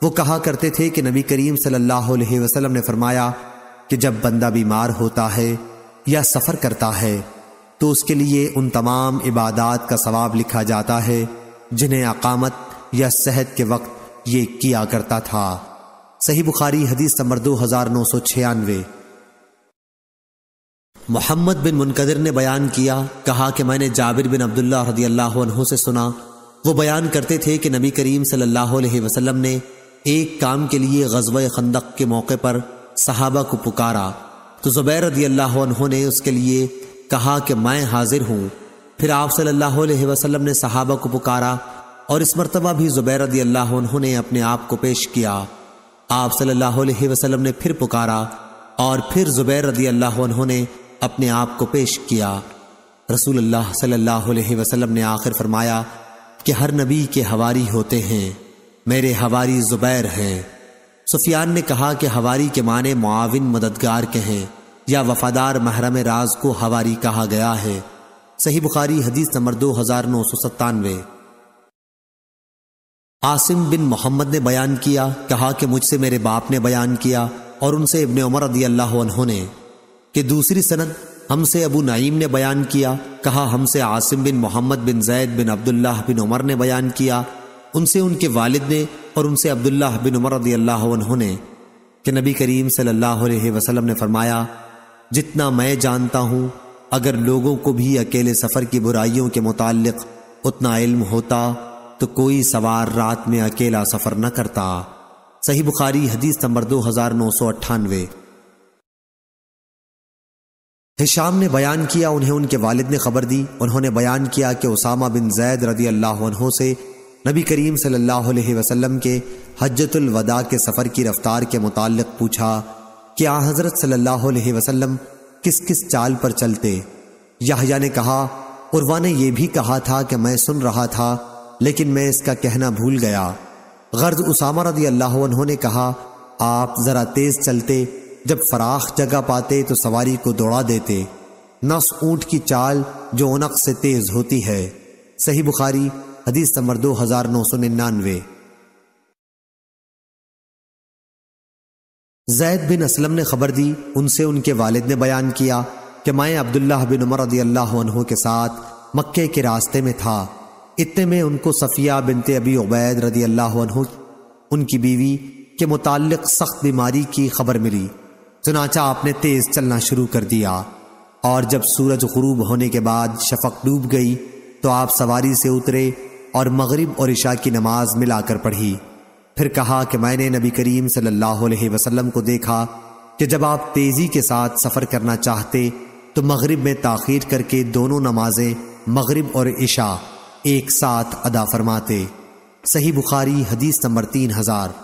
वो कहा करते थे कि नबी करीम सल्लल्लाहु अलैहि वसल्लम ने फरमाया कि जब बंदा बीमार होता है या सफ़र करता है तो उसके लिए उन तमाम इबादात का सवाब लिखा जाता है जिन्हें अकामत या सेहत के वक्त ये किया करता था सही बुखारी हदीस नंबर दो हजार नौ सौ छियानवे मोहम्मद बिन मुनकदर ने बयान किया कहा कि मैंने जाबिर बिन अब्दुल्ला रदी अल्लाह से सुना वो बयान करते थे कि नबी करीम सल्लल्लाहु अलैहि वसल्लम ने एक काम के लिए गजब खंदक के मौके पर सहाबा को पुकारा तो ज़ुबैर रदी अल्लाह ने उसके लिए कहा कि मैं हाजिर हूँ फिर आप सल्लल्लाहु अलैहि वसल्लम ने सहाबा को पुकारा और इस मरतबा भी ज़ुबैर रदी अल्लाह ने अपने आप को पेश किया आप सल्लल्लाहु अलैहि वसल्लम ने फिर पुकारा और फिर ज़ुबैर रदी अल्लाह ने अपने आप को पेश किया रसूल अल्लाह सल्लल्लाहु अलैहि वसल्लम ने आखिर फरमाया कि हर नबी के हवारी होते हैं मेरे हवारी जुबैर हैं सुफियान ने कहा कि हवारी के माने मुआविन मददगार के हैं या वफादार महरम राज को हवारी कहा गया है सही बुखारी हदीस नंबर दो हजार नौ सौ सत्तानवे आसिम बिन मोहम्मद ने बयान किया कहा कि मुझसे मेरे बाप ने बयान किया और उनसे इबन उमर रदी अल्लाह ने कि दूसरी सनद हमसे अबू नईम ने बयान किया कहा हमसे आसिम बिन मोहम्मद बिन जैद बिन अब्दुल्लाह बिन उमर ने बयान किया उनसे उनके वालिद ने और उनसे अब्दुल्लाह बिन उमर उन्होंने ने कि नबी करीम सल्लल्लाहु अलैहि वसल्लम ने फरमाया जितना मैं जानता हूँ अगर लोगों को भी अकेले सफ़र की बुराइयों के मुतालिक उतना इल्म होता तो कोई सवार रात में अकेला सफ़र न करता सही बुखारी हदीस नंबर दो हज़ार नौ सौ अट्ठानवे हिशाम ने बयान किया उन्हें उनके वालिद ने खबर दी उन्होंने बयान किया कि उसामा बिन जैद रदी अल्लाह से नबी करीम सल्लल्लाहु अलैहि वसल्लम के हजतुल वदा के सफ़र की रफ़्तार के मुतालिक पूछा कि आ हज़रत सल्लल्लाहु अलैहि वसल्लम किस किस चाल पर चलते याहिया ने कहा उर्वा ने यह भी कहा था कि मैं सुन रहा था लेकिन मैं इसका कहना भूल गया गर्ज उसामा रदी अल्लाह ने कहा आप ज़रा तेज़ चलते जब फराख जगह पाते तो सवारी को दौड़ा देते नस ऊंट की चाल जो उनक से तेज होती है सही बुखारी हदीस नंबर दो हजार नौ सौ निन्यानवे जैद बिन असलम ने खबर दी उनसे उनके वालिद ने बयान किया कि मैं अब्दुल्लाह बिन उमर रदी अल्लाह के साथ मक्के के रास्ते में था इतने में उनको सफ़िया बिनते अबी उबैद रदी अल्लाह उनकी बीवी के मुतालिक सख्त बीमारी की खबर मिली चुनाचा आपने तेज चलना शुरू कर दिया और जब सूरज गुरूब होने के बाद शफक डूब गई तो आप सवारी से उतरे और मगरिब और ईशा की नमाज मिलाकर पढ़ी फिर कहा कि मैंने नबी करीम सल्लल्लाहु अलैहि वसल्लम को देखा कि जब आप तेज़ी के साथ सफ़र करना चाहते तो मगरिब में ताखीर करके दोनों नमाजें मगरिब और ईशा एक साथ अदा फरमाते सही बुखारी हदीस नंबर तीन हज़ार